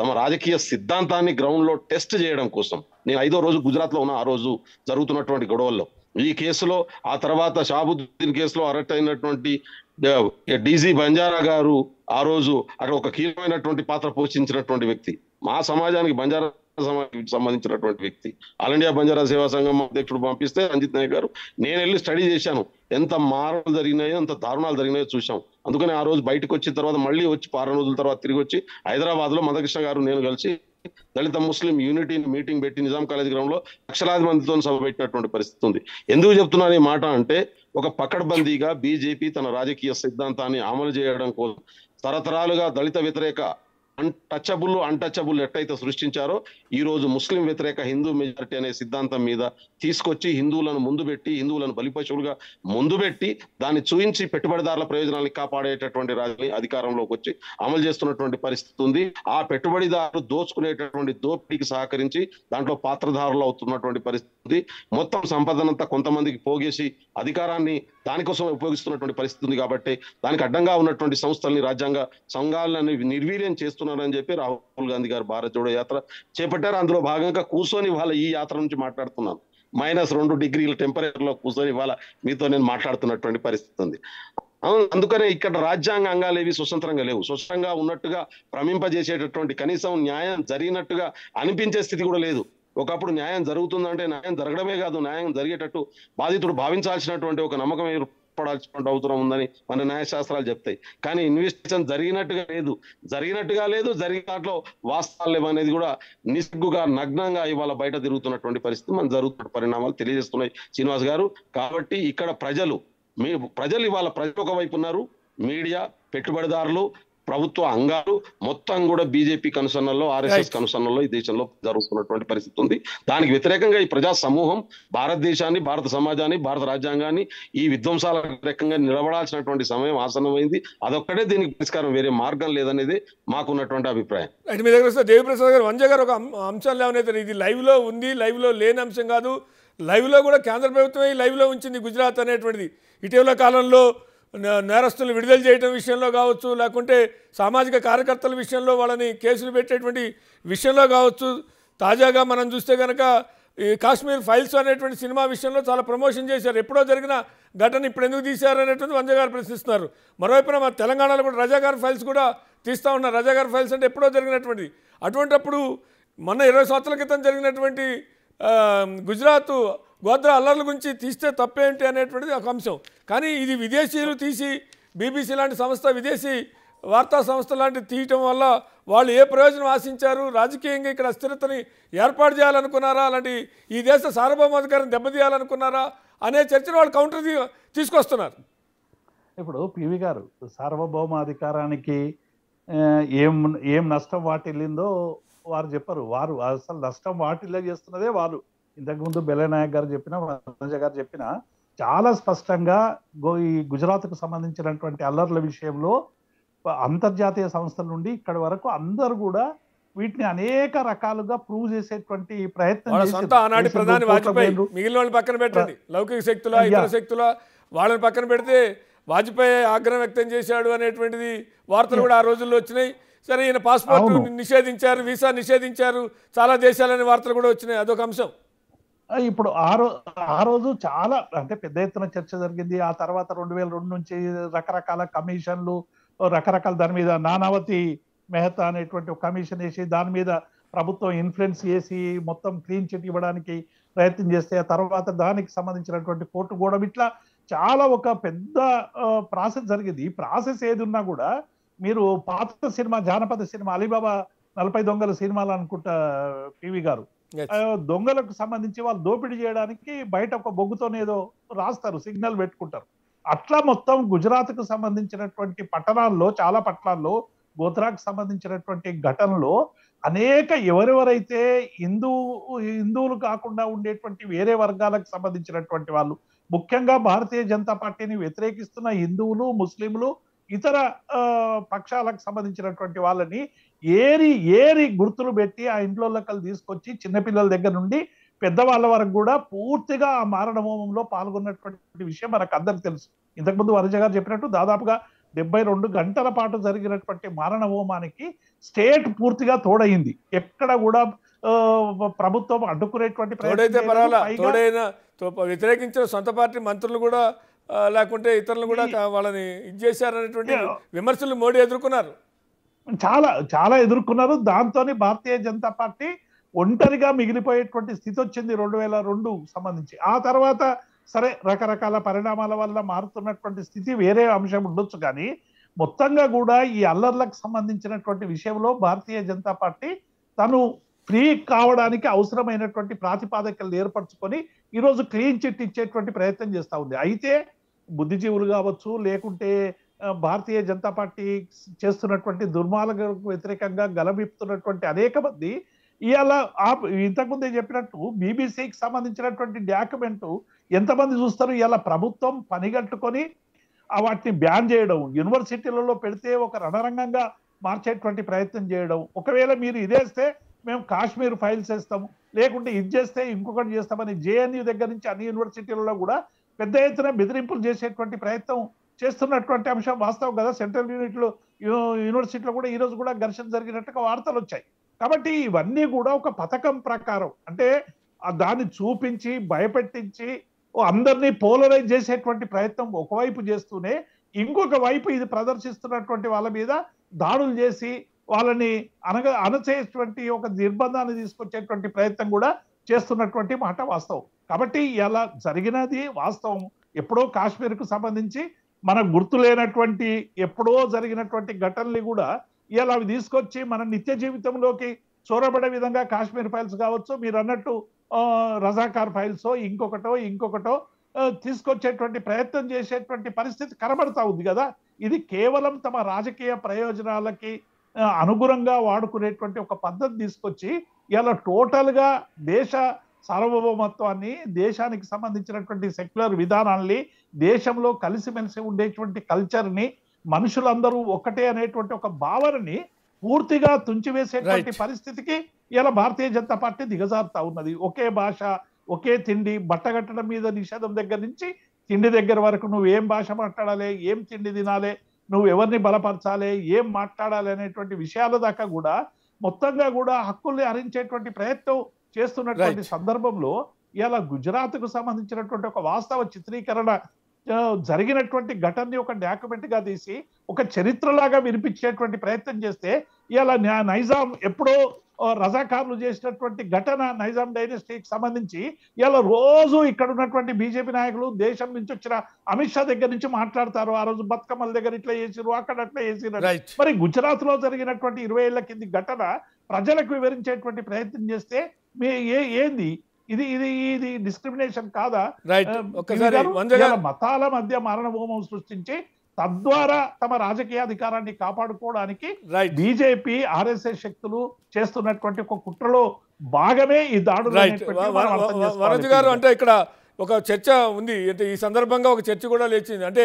Speaker 4: తమ రాజకీయ సిద్ధాంతాన్ని గ్రౌండ్ లో టెస్ట్ చేయడం కోసం నేను ఐదో రోజు గుజరాత్ లో ఉన్న ఆ రోజు జరుగుతున్నటువంటి గొడవల్లో ఈ కేసులో ఆ తర్వాత షాబుద్దీన్ కేసులో అరెస్ట్ అయినటువంటి డీజీ బంజారా గారు ఆ రోజు అక్కడ ఒక కీలకమైనటువంటి పాత్ర పోషించినటువంటి వ్యక్తి మా సమాజానికి బంజారా సమాజానికి సంబంధించినటువంటి వ్యక్తి ఆల్ ఇండియా బంజారా సేవా సంఘం అధ్యక్షుడు పంపిస్తే రంజిత్ నాయక్ గారు నేను వెళ్ళి స్టడీ చేశాను ఎంత మారణాలు జరిగినాయో ఎంత దారుణాలు జరిగినాయో చూసాం అందుకని ఆ రోజు బయటకు వచ్చిన తర్వాత మళ్ళీ వచ్చి పార రోజుల తర్వాత తిరిగి వచ్చి హైదరాబాద్ లో మధకృష్ణ గారు నేను కలిసి దళిత ముస్లిం యూనిటీ మీటింగ్ పెట్టి నిజాం కాలేజ్ లో లక్షలాది మందితో సభ పెట్టినటువంటి పరిస్థితి ఉంది ఎందుకు చెప్తున్నాను ఈ మాట అంటే ఒక పకడ్బందీగా బీజేపీ తన రాజకీయ సిద్ధాంతాన్ని అమలు చేయడం కోసం తరతరాలుగా దళిత వ్యతిరేక అన్టచబుల్ అన్టచబుల్ ఎట్టయితే సృష్టించారో ఈరోజు ముస్లిం వ్యతిరేక హిందూ మెజారిటీ అనే సిద్ధాంతం మీద తీసుకొచ్చి హిందువులను ముందు పెట్టి హిందువులను బలిపశువులుగా ముందు పెట్టి దాన్ని చూయించి పెట్టుబడిదారుల ప్రయోజనాలను కాపాడేటటువంటి రాజుని అధికారంలోకి వచ్చి అమలు చేస్తున్నటువంటి పరిస్థితి ఉంది ఆ పెట్టుబడిదారు దోచుకునేటటువంటి దోపిడీకి సహకరించి దాంట్లో పాత్రధారులు అవుతున్నటువంటి పరిస్థితి ఉంది మొత్తం సంపదనంతా కొంతమందికి పోగేసి అధికారాన్ని దానికోసం ఉపయోగిస్తున్నటువంటి పరిస్థితి ఉంది కాబట్టి దానికి అడ్డంగా ఉన్నటువంటి సంస్థల్ని రాజ్యాంగ సంఘాలను నిర్వీర్యం చేస్తున్నారని చెప్పి రాహుల్ గాంధీ గారు భారత్ జోడో యాత్ర చేపట్టారు అందులో భాగంగా కూర్చొని వాళ్ళ ఈ యాత్ర నుంచి మాట్లాడుతున్నాను మైనస్ రెండు డిగ్రీల టెంపరేచర్లో కూర్చొని ఇవాళ మీతో నేను మాట్లాడుతున్నటువంటి పరిస్థితి ఉంది అందుకనే ఇక్కడ రాజ్యాంగ అంగాలు ఏవి స్వతంత్రంగా లేవు స్వతంత్రంగా ఉన్నట్టుగా ప్రమింపజేసేటటువంటి కనీసం న్యాయం జరిగినట్టుగా అనిపించే స్థితి కూడా లేదు ఒకప్పుడు న్యాయం జరుగుతుందంటే న్యాయం జరగడమే కాదు న్యాయం జరిగేటట్టు బాధితుడు భావించాల్సినటువంటి ఒక నమ్మకం ఏర్పడాల్సినటువంటి అవసరం ఉందని మన న్యాయశాస్త్రాలు చెప్తాయి కానీ ఇన్వెస్టిగేషన్ జరిగినట్టుగా లేదు జరిగినట్టుగా లేదు జరిగిన దాంట్లో వాస్తవాలు లేవనేది కూడా నిస్గ్గుగా నగ్నంగా ఇవాళ బయట తిరుగుతున్నటువంటి పరిస్థితి మనం జరుగుతున్న పరిణామాలు తెలియజేస్తున్నాయి శ్రీనివాస్ గారు కాబట్టి ఇక్కడ ప్రజలు మీ ప్రజలు ఇవాళ ప్రజలు ఒకవైపు ఉన్నారు మీడియా పెట్టుబడిదారులు ప్రభుత్వ అంగాలు మొత్తం కూడా బీజేపీ కనుసన్నల్లో ఆర్ఎస్ఎస్ కనుసన్నల్లో ఈ దేశంలో జరుగుతున్నటువంటి పరిస్థితి ఉంది దానికి వ్యతిరేకంగా ఈ ప్రజా సమూహం భారతదేశాన్ని భారత సమాజాన్ని భారత రాజ్యాంగాన్ని ఈ విధ్వంసాల వ్యతిరేకంగా నిలబడాల్సినటువంటి సమయం ఆసన్నమైంది అదొక్కటే దీనికి పరిష్కారం వేరే మార్గం లేదనేది మాకున్నటువంటి అభిప్రాయం
Speaker 1: అయితే మీ దగ్గర దేవిప్రసాద్ గారు వంజ గారు ఒక అంశాలు ఏమైనా ఇది లైవ్ లో ఉంది లైవ్ లో లేని అంశం కాదు లైవ్ లో కూడా కేంద్ర ప్రభుత్వమే లో ఉంచింది గుజరాత్ అనేటువంటిది ఇటీవల కాలంలో నేరస్తులు విడుదల చేయడం విషయంలో కావచ్చు లేకుంటే సామాజిక కార్యకర్తల విషయంలో వాళ్ళని కేసులు పెట్టేటువంటి విషయంలో కావచ్చు తాజాగా మనం చూస్తే కనుక ఈ కాశ్మీర్ ఫైల్స్ అనేటువంటి సినిమా విషయంలో చాలా ప్రమోషన్ చేశారు ఎప్పుడో జరిగిన ఘటన ఇప్పుడు ఎందుకు తీశారు అనేటువంటి వంజగారు గారు ప్రశ్నిస్తున్నారు మరోవైపున మన తెలంగాణలో కూడా రజాగార్ ఫైల్స్ కూడా తీస్తూ ఉన్నారు రజాగారి ఫైల్స్ అంటే ఎప్పుడో జరిగినటువంటిది అటువంటిప్పుడు మొన్న ఇరవై సంవత్సరాల క్రితం జరిగినటువంటి గుజరాత్ గోత్ర అల్లర్ల గురించి తీస్తే తప్పేంటి అనేటువంటిది ఒక అంశం కానీ ఇది విదేశీయులు తీసి బీబీసీ లాంటి సంస్థ విదేశీ వార్తా సంస్థ లాంటివి తీయటం వల్ల వాళ్ళు ఏ ప్రయోజనం ఆశించారు రాజకీయంగా ఇక్కడ అస్థిరతని ఏర్పాటు చేయాలనుకున్నారా అలాంటి ఈ దేశ సార్వభౌమాధికారం దెబ్బతీయాలనుకున్నారా అనే చర్చను వాళ్ళు కౌంటర్ తీసుకొస్తున్నారు
Speaker 2: ఇప్పుడు పివి గారు సార్వభౌమాధికారానికి ఏం ఏం నష్టం వాటిల్లిందో వారు చెప్పరు వారు అసలు నష్టం వాటిల్లే చేస్తున్నదే వాళ్ళు ఇంతకుముందు బెల్లయ్య నాయక్ గారు చెప్పిన వనజ గారు చెప్పిన చాలా స్పష్టంగా ఈ గుజరాత్కు సంబంధించినటువంటి అల్లర్ల విషయంలో అంతర్జాతీయ సంస్థల నుండి ఇక్కడ వరకు అందరు కూడా వీటిని అనేక రకాలుగా ప్రూవ్ చేసేటువంటి ప్రయత్నం ప్రధాని వాజ్పేయి
Speaker 1: మిగిలిన వాళ్ళని పక్కన పెట్టండి లౌకిక శక్తుల ఇతర శక్తుల వాళ్ళని పక్కన పెడితే వాజ్పేయి ఆగ్రహం వ్యక్తం చేశాడు అనేటువంటిది వార్తలు కూడా ఆ రోజుల్లో వచ్చినాయి సరే ఈయన పాస్పోర్ట్ నిషేధించారు వీసా నిషేధించారు చాలా దేశాలని వార్తలు కూడా వచ్చినాయి అదొక అంశం
Speaker 2: ఇప్పుడు ఆ రోజు ఆ రోజు చాలా అంటే పెద్ద ఎత్తున చర్చ జరిగింది ఆ తర్వాత రెండు వేల రెండు నుంచి రకరకాల కమిషన్లు రకరకాల దాని మీద నానావతి మెహతా అనేటువంటి కమిషన్ వేసి దాని మీద ప్రభుత్వం ఇన్ఫ్లుయెన్స్ చేసి మొత్తం క్లీన్ చిట్ ఇవ్వడానికి ప్రయత్నం చేస్తే ఆ తర్వాత దానికి సంబంధించినటువంటి కోర్టు కూడా ఇట్లా చాలా ఒక పెద్ద ప్రాసెస్ జరిగింది ఈ ప్రాసెస్ ఏది ఉన్నా కూడా మీరు పాత సినిమా జానపద సినిమా అలీబాబా నలభై దొంగల సినిమాలు అనుకుంటా పివి గారు దొంగలకు సంబంధించి వాళ్ళు దోపిడీ చేయడానికి బయట ఒక బొగ్గుతోనేదో రాస్తారు సిగ్నల్ పెట్టుకుంటారు అట్లా మొత్తం గుజరాత్ కు సంబంధించినటువంటి పట్టణాల్లో చాలా పట్టణాల్లో గోత్రాకు సంబంధించినటువంటి ఘటనలో అనేక ఎవరెవరైతే హిందూ హిందువులు కాకుండా ఉండేటువంటి వేరే వర్గాలకు సంబంధించినటువంటి వాళ్ళు ముఖ్యంగా భారతీయ జనతా పార్టీని వ్యతిరేకిస్తున్న హిందువులు ముస్లింలు ఇతర పక్షాలకు సంబంధించినటువంటి వాళ్ళని ఏరి ఏరి గుర్తులు పెట్టి ఆ ఇంట్లో లెక్కలు తీసుకొచ్చి చిన్నపిల్లల దగ్గర నుండి పెద్దవాళ్ళ వరకు కూడా పూర్తిగా ఆ మారణ హోమంలో పాల్గొన్నటువంటి విషయం మనకు అందరికి తెలుసు ఇంతకుముందు వరజ గారు చెప్పినట్టు దాదాపుగా డెబ్బై రెండు గంటల పాటు జరిగినటువంటి మారణ హోమానికి స్టేట్ పూర్తిగా తోడయింది ఎక్కడ కూడా ప్రభుత్వం అడ్డుకునేటువంటి
Speaker 1: వ్యతిరేకించిన సొంత పార్టీ మంత్రులు కూడా లేకుంటే ఇతరులు కూడా వాళ్ళని ఇది చేశారనేటువంటి విమర్శలు మోడీ ఎదుర్కొన్నారు
Speaker 2: చాలా చాలా ఎదుర్కొన్నారు దాంతోనే భారతీయ జనతా పార్టీ ఒంటరిగా మిగిలిపోయేటువంటి స్థితి వచ్చింది రెండు వేల రెండు సంబంధించి ఆ తర్వాత సరే రకరకాల పరిణామాల వల్ల మారుతున్నటువంటి స్థితి వేరే అంశం ఉండొచ్చు కానీ మొత్తంగా కూడా ఈ అల్లర్లకు సంబంధించినటువంటి విషయంలో భారతీయ జనతా పార్టీ తను ఫ్రీ కావడానికి అవసరమైనటువంటి ప్రాతిపాదికలు ఏర్పరచుకొని ఈరోజు క్లీన్ చిట్ ఇచ్చేటువంటి ప్రయత్నం చేస్తూ ఉంది అయితే బుద్ధిజీవులు కావచ్చు లేకుంటే భారతీయ జనతా పార్టీ చేస్తున్నటువంటి దుర్మార్గకు వ్యతిరేకంగా గలవిప్పుతున్నటువంటి అనేక మంది ఇవాళ ఇంతకుముందే చెప్పినట్టు బీబీసీకి సంబంధించినటువంటి డాక్యుమెంట్ ఎంతమంది చూస్తారు ఇవాళ ప్రభుత్వం పనిగట్టుకొని వాటిని బ్యాన్ చేయడం యూనివర్సిటీలలో పెడితే ఒక రణరంగంగా మార్చేటువంటి ప్రయత్నం చేయడం ఒకవేళ మీరు ఇదేస్తే మేము కాశ్మీర్ ఫైల్స్ వేస్తాము లేకుంటే ఇది చేస్తే ఇంకొకటి చేస్తామని జేఎన్యూ దగ్గర నుంచి అన్ని యూనివర్సిటీలలో కూడా పెద్ద ఎత్తున బెదిరింపులు చేసేటువంటి ప్రయత్నం చేస్తున్నటువంటి అంశం వాస్తవం కదా సెంట్రల్ యూనిట్లు యూనివర్సిటీలో కూడా ఈరోజు కూడా ఘర్షణ జరిగినట్టుగా వార్తలు వచ్చాయి కాబట్టి ఇవన్నీ కూడా ఒక పథకం ప్రకారం అంటే దాన్ని చూపించి భయపెట్టించి అందరినీ పోలరైజ్ చేసేటువంటి ప్రయత్నం ఒకవైపు చేస్తూనే ఇంకొక వైపు ఇది ప్రదర్శిస్తున్నటువంటి వాళ్ళ మీద దాడులు చేసి వాళ్ళని అనగ అనచేటువంటి ఒక నిర్బంధాన్ని తీసుకొచ్చేటువంటి ప్రయత్నం కూడా చేస్తున్నటువంటి మాట వాస్తవం కాబట్టి ఇలా జరిగినది వాస్తవం ఎప్పుడో కాశ్మీర్కు సంబంధించి మనకు గుర్తు లేనటువంటి ఎప్పుడో జరిగినటువంటి ఘటనలు కూడా ఇవాళ అవి తీసుకొచ్చి మన నిత్య జీవితంలోకి చోరబడే విధంగా కాశ్మీర్ ఫైల్స్ కావచ్చు మీరు అన్నట్టు రజాకార్ ఫైల్స్ ఇంకొకటో ఇంకొకటో తీసుకొచ్చేటువంటి ప్రయత్నం చేసేటువంటి పరిస్థితి కనబడతా ఉంది కదా ఇది కేవలం తమ రాజకీయ ప్రయోజనాలకి అనుగుణంగా వాడుకునేటువంటి ఒక పద్ధతి తీసుకొచ్చి ఇలా టోటల్గా దేశ సార్వభౌమత్వాన్ని దేశానికి సంబంధించినటువంటి సెక్యులర్ విధానాల్ని దేశంలో కలిసిమెలిసి ఉండేటువంటి కల్చర్ని మనుషులందరూ ఒకటే అనేటువంటి ఒక భావనని పూర్తిగా తుంచివేసేటువంటి పరిస్థితికి ఇలా భారతీయ జనతా పార్టీ దిగజారుతా ఉన్నది ఒకే భాష ఒకే తిండి బట్టగట్టడం మీద నిషేధం దగ్గర నుంచి తిండి దగ్గర వరకు నువ్వు ఏం భాష మాట్లాడాలి ఏం తిండి తినాలి నువ్వు ఎవరిని బలపరచాలి ఏం మాట్లాడాలి అనేటువంటి విషయాల దాకా కూడా మొత్తంగా కూడా హక్కుల్ని హరించేటువంటి ప్రయత్నం చేస్తున్నటువంటి సందర్భంలో ఇలా గుజరాత్ కు సంబంధించినటువంటి ఒక వాస్తవ చిత్రీకరణ జరిగినటువంటి ఘటనని ఒక డాక్యుమెంట్ గా తీసి ఒక చరిత్రలాగా వినిపించేటువంటి ప్రయత్నం చేస్తే ఇలా నైజాం ఎప్పుడో రజాకారులు చేసినటువంటి ఘటన నైజాం డైనస్టీకి సంబంధించి ఇలా రోజు ఇక్కడ ఉన్నటువంటి బీజేపీ నాయకులు దేశం నుంచి వచ్చిన అమిత్ షా దగ్గర నుంచి మాట్లాడతారు ఆ రోజు బతుకమ్మల దగ్గర ఇట్లా చేసిరు అక్కడ అట్లా చేసిరు మరి గుజరాత్ లో జరిగినటువంటి ఇరవై ఏళ్ల కింది ఘటన ప్రజలకు వివరించేటువంటి ప్రయత్నం చేస్తే ఏంది ఇది ఇది ఇది డిస్క్రిమినేషన్ కాదా మతాల మధ్య భూమం సృష్టించి తద్వారా తమ రాజకీయ అధికారాన్ని కాపాడుకోవడానికి బీజేపీ ఆర్ఎస్ఎస్ శక్తులు చేస్తున్నటువంటి ఒక కుట్రలో భాగమే ఈ దాడు వరజు గారు
Speaker 1: అంటే ఇక్కడ ఒక చర్చ ఉంది అంటే ఈ సందర్భంగా ఒక చర్చ కూడా లేచింది అంటే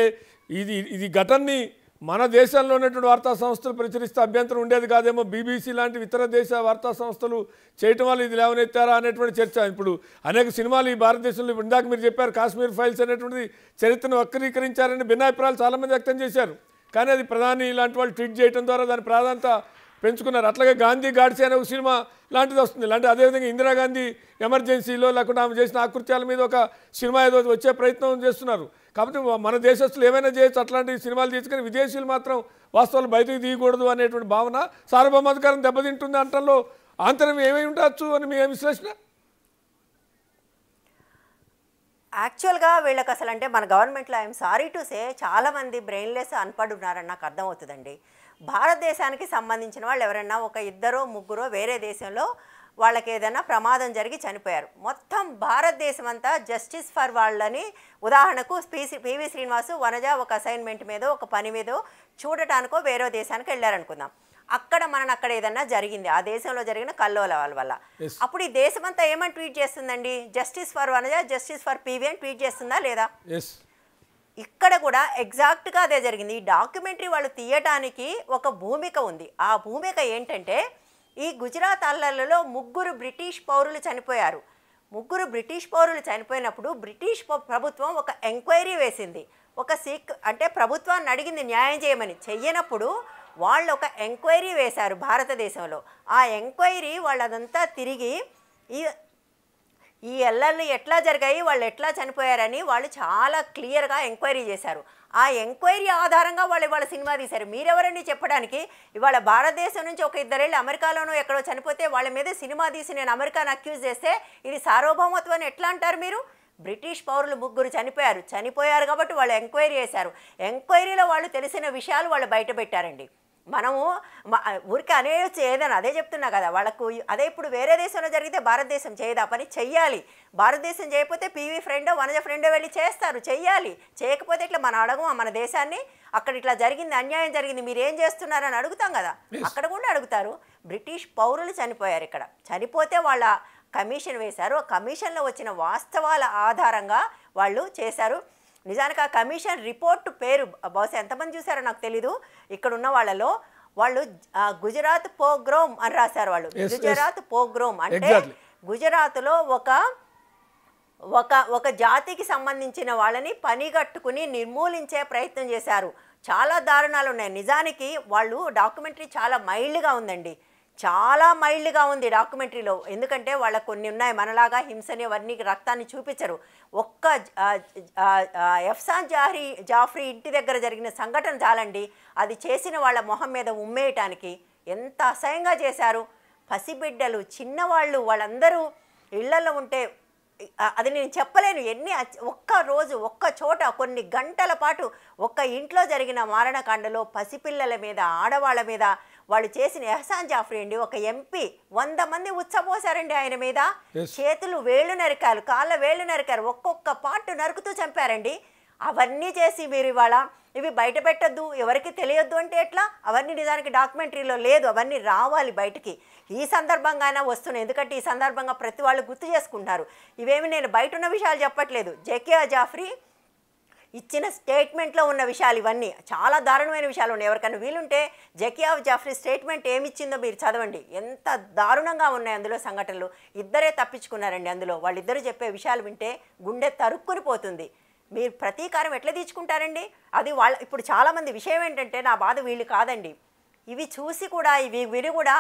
Speaker 1: ఇది ఇది ఘటన్ని మన దేశంలో ఉన్నటువంటి వార్తా సంస్థలు ప్రచురిస్తే అభ్యంతరం ఉండేది కాదేమో బీబీసీ లాంటివి ఇతర దేశ వార్తా సంస్థలు చేయటం వల్ల ఇది లేవనెత్తారా అనేటువంటి చర్చ ఇప్పుడు అనేక సినిమాలు ఈ భారతదేశంలో ఇందాక మీరు చెప్పారు కాశ్మీర్ ఫైల్స్ అనేటువంటిది చరిత్రను వక్రీకరించారని భిన్నాభిప్రాయాలు చాలామంది వ్యక్తం చేశారు కానీ అది ప్రధాని ఇలాంటి వాళ్ళు ట్వీట్ చేయడం ద్వారా దాని ప్రాధాన్యత పెంచుకున్నారు అట్లాగే గాంధీ గాడ్సే అనే ఒక సినిమా లాంటిది వస్తుంది లాంటి అదేవిధంగా ఇందిరాగాంధీ ఎమర్జెన్సీలో లేకుండా ఆమె చేసిన ఆకృత్యాల మీద ఒక సినిమా ఏదో వచ్చే ప్రయత్నం చేస్తున్నారు కాబట్టి మన దేశస్తులు ఏమైనా చేయొచ్చు అట్లాంటి సినిమాలు తీసుకొని విదేశీయులు మాత్రం వాస్తవాలు బయటకు తీయకూడదు అనేటువంటి భావన సార్వభౌమాధికారం దెబ్బతింటుంది అంటల్లో ఆంతరం ఏమై ఉండొచ్చు అని మీ విశ్లేషణ
Speaker 3: యాక్చువల్గా వీళ్ళకి అసలు అంటే మన గవర్నమెంట్లో ఐఎమ్ సారీ టు సే చాలామంది బ్రెయిన్లెస్ అన్పడి ఉన్నారని నాకు అర్థమవుతుందండి భారతదేశానికి సంబంధించిన వాళ్ళు ఎవరైనా ఒక ఇద్దరో ముగ్గురో వేరే దేశంలో వాళ్ళకి ఏదైనా ప్రమాదం జరిగి చనిపోయారు మొత్తం భారతదేశం అంతా జస్టిస్ ఫర్ వాళ్ళని ఉదాహరణకు పీసీ పివి శ్రీనివాసు వనజ ఒక అసైన్మెంట్ మీద ఒక పని మీదో చూడటానికో వేరే దేశానికి వెళ్ళారనుకుందాం అక్కడ మనకు అక్కడ ఏదన్నా జరిగింది ఆ దేశంలో జరిగిన వాళ్ళ వల్ల అప్పుడు ఈ దేశమంతా ఏమని ట్వీట్ చేస్తుందండి justice for Vanaja justice for PV అని ట్వీట్ చేస్తుందా లేదా ఇక్కడ కూడా ఎగ్జాక్ట్గా అదే జరిగింది ఈ డాక్యుమెంటరీ వాళ్ళు తీయటానికి ఒక భూమిక ఉంది ఆ భూమిక ఏంటంటే ఈ గుజరాత్ అల్లర్లలో ముగ్గురు బ్రిటిష్ పౌరులు చనిపోయారు ముగ్గురు బ్రిటిష్ పౌరులు చనిపోయినప్పుడు బ్రిటిష్ ప్రభుత్వం ఒక ఎంక్వైరీ వేసింది ఒక సీక్ అంటే ప్రభుత్వాన్ని అడిగింది న్యాయం చేయమని చెయ్యనప్పుడు వాళ్ళు ఒక ఎంక్వైరీ వేశారు భారతదేశంలో ఆ ఎంక్వైరీ వాళ్ళదంతా తిరిగి ఈ ఈ ఎల్లలు ఎట్లా జరిగాయి వాళ్ళు ఎట్లా చనిపోయారని వాళ్ళు చాలా క్లియర్గా ఎంక్వైరీ చేశారు ఆ ఎంక్వైరీ ఆధారంగా వాళ్ళు ఇవాళ సినిమా తీశారు మీరెవరండి చెప్పడానికి ఇవాళ భారతదేశం నుంచి ఒక ఇద్దరేళ్ళు అమెరికాలోనూ ఎక్కడో చనిపోతే వాళ్ళ మీద సినిమా తీసి నేను అమెరికాను అక్యూజ్ చేస్తే ఇది సార్వభౌమత్వం ఎట్లా అంటారు మీరు బ్రిటిష్ పౌరులు ముగ్గురు చనిపోయారు చనిపోయారు కాబట్టి వాళ్ళు ఎంక్వైరీ చేశారు ఎంక్వైరీలో వాళ్ళు తెలిసిన విషయాలు వాళ్ళు బయట పెట్టారండి మనము ఊరికి అనేది చేయదని అదే చెప్తున్నా కదా వాళ్ళకు అదే ఇప్పుడు వేరే దేశంలో జరిగితే భారతదేశం చేయదా పని చెయ్యాలి భారతదేశం చేయకపోతే పీవీ ఫ్రెండో వనజ ఫ్రెండో వెళ్ళి చేస్తారు చెయ్యాలి చేయకపోతే ఇట్లా మనం అడగం మన దేశాన్ని అక్కడ ఇట్లా జరిగింది అన్యాయం జరిగింది మీరు ఏం చేస్తున్నారని అడుగుతాం కదా అక్కడ కూడా అడుగుతారు బ్రిటిష్ పౌరులు చనిపోయారు ఇక్కడ చనిపోతే వాళ్ళ కమిషన్ వేశారు ఆ కమిషన్లో వచ్చిన వాస్తవాల ఆధారంగా వాళ్ళు చేశారు నిజానికి ఆ కమిషన్ రిపోర్ట్ పేరు బహుశా ఎంతమంది చూసారో నాకు తెలీదు ఇక్కడ ఉన్న వాళ్ళలో వాళ్ళు గుజరాత్ పోగ్రోమ్ అని రాశారు వాళ్ళు గుజరాత్ పోగ్రోమ్ అంటే గుజరాత్లో ఒక ఒక ఒక జాతికి సంబంధించిన వాళ్ళని పనిగట్టుకుని నిర్మూలించే ప్రయత్నం చేశారు చాలా దారుణాలు ఉన్నాయి నిజానికి వాళ్ళు డాక్యుమెంటరీ చాలా మైల్డ్గా ఉందండి చాలా మైల్డ్గా ఉంది డాక్యుమెంటరీలో ఎందుకంటే వాళ్ళకు కొన్ని ఉన్నాయి మనలాగా హింసని అవన్నీ రక్తాన్ని చూపించరు ఒక్క ఎఫ్సాన్ జాహ్రీ జాఫ్రీ ఇంటి దగ్గర జరిగిన సంఘటన చాలండి అది చేసిన వాళ్ళ మొహం మీద ఉమ్మేయటానికి ఎంత అసహ్యంగా చేశారు పసిబిడ్డలు చిన్నవాళ్ళు వాళ్ళందరూ ఇళ్లలో ఉంటే అది నేను చెప్పలేను ఎన్ని ఒక్క రోజు ఒక్క చోట కొన్ని గంటల పాటు ఒక్క ఇంట్లో జరిగిన మారణకాండలో పసిపిల్లల మీద ఆడవాళ్ళ మీద వాళ్ళు చేసిన ఎహసాన్ జాఫ్రీ అండి ఒక ఎంపీ వంద మంది ఉచ్చబోసారండి ఆయన మీద చేతులు వేళ్ళు నరికారు కాళ్ళ వేళ్ళు నరికారు ఒక్కొక్క పాటు నరుకుతూ చంపారండి అవన్నీ చేసి మీరు ఇవాళ ఇవి బయట పెట్టద్దు ఎవరికి తెలియద్దు అంటే ఎట్లా అవన్నీ నిజానికి డాక్యుమెంటరీలో లేదు అవన్నీ రావాలి బయటికి ఈ సందర్భంగా అయినా వస్తున్నాయి ఎందుకంటే ఈ సందర్భంగా ప్రతి వాళ్ళు గుర్తు చేసుకుంటారు ఇవేమి నేను బయట ఉన్న విషయాలు చెప్పట్లేదు జెకే జాఫ్రీ ఇచ్చిన స్టేట్మెంట్లో ఉన్న విషయాలు ఇవన్నీ చాలా దారుణమైన విషయాలు ఉన్నాయి ఎవరికైనా వీలుంటే జకియా జాఫ్రీ స్టేట్మెంట్ ఏమిచ్చిందో మీరు చదవండి ఎంత దారుణంగా ఉన్నాయి అందులో సంఘటనలు ఇద్దరే తప్పించుకున్నారండి అందులో వాళ్ళిద్దరూ చెప్పే విషయాలు వింటే గుండె తరుక్కుని పోతుంది మీరు ప్రతీకారం ఎట్లా తీర్చుకుంటారండి అది వాళ్ళ ఇప్పుడు చాలామంది విషయం ఏంటంటే నా బాధ వీళ్ళు కాదండి ఇవి చూసి కూడా ఇవి విని కూడా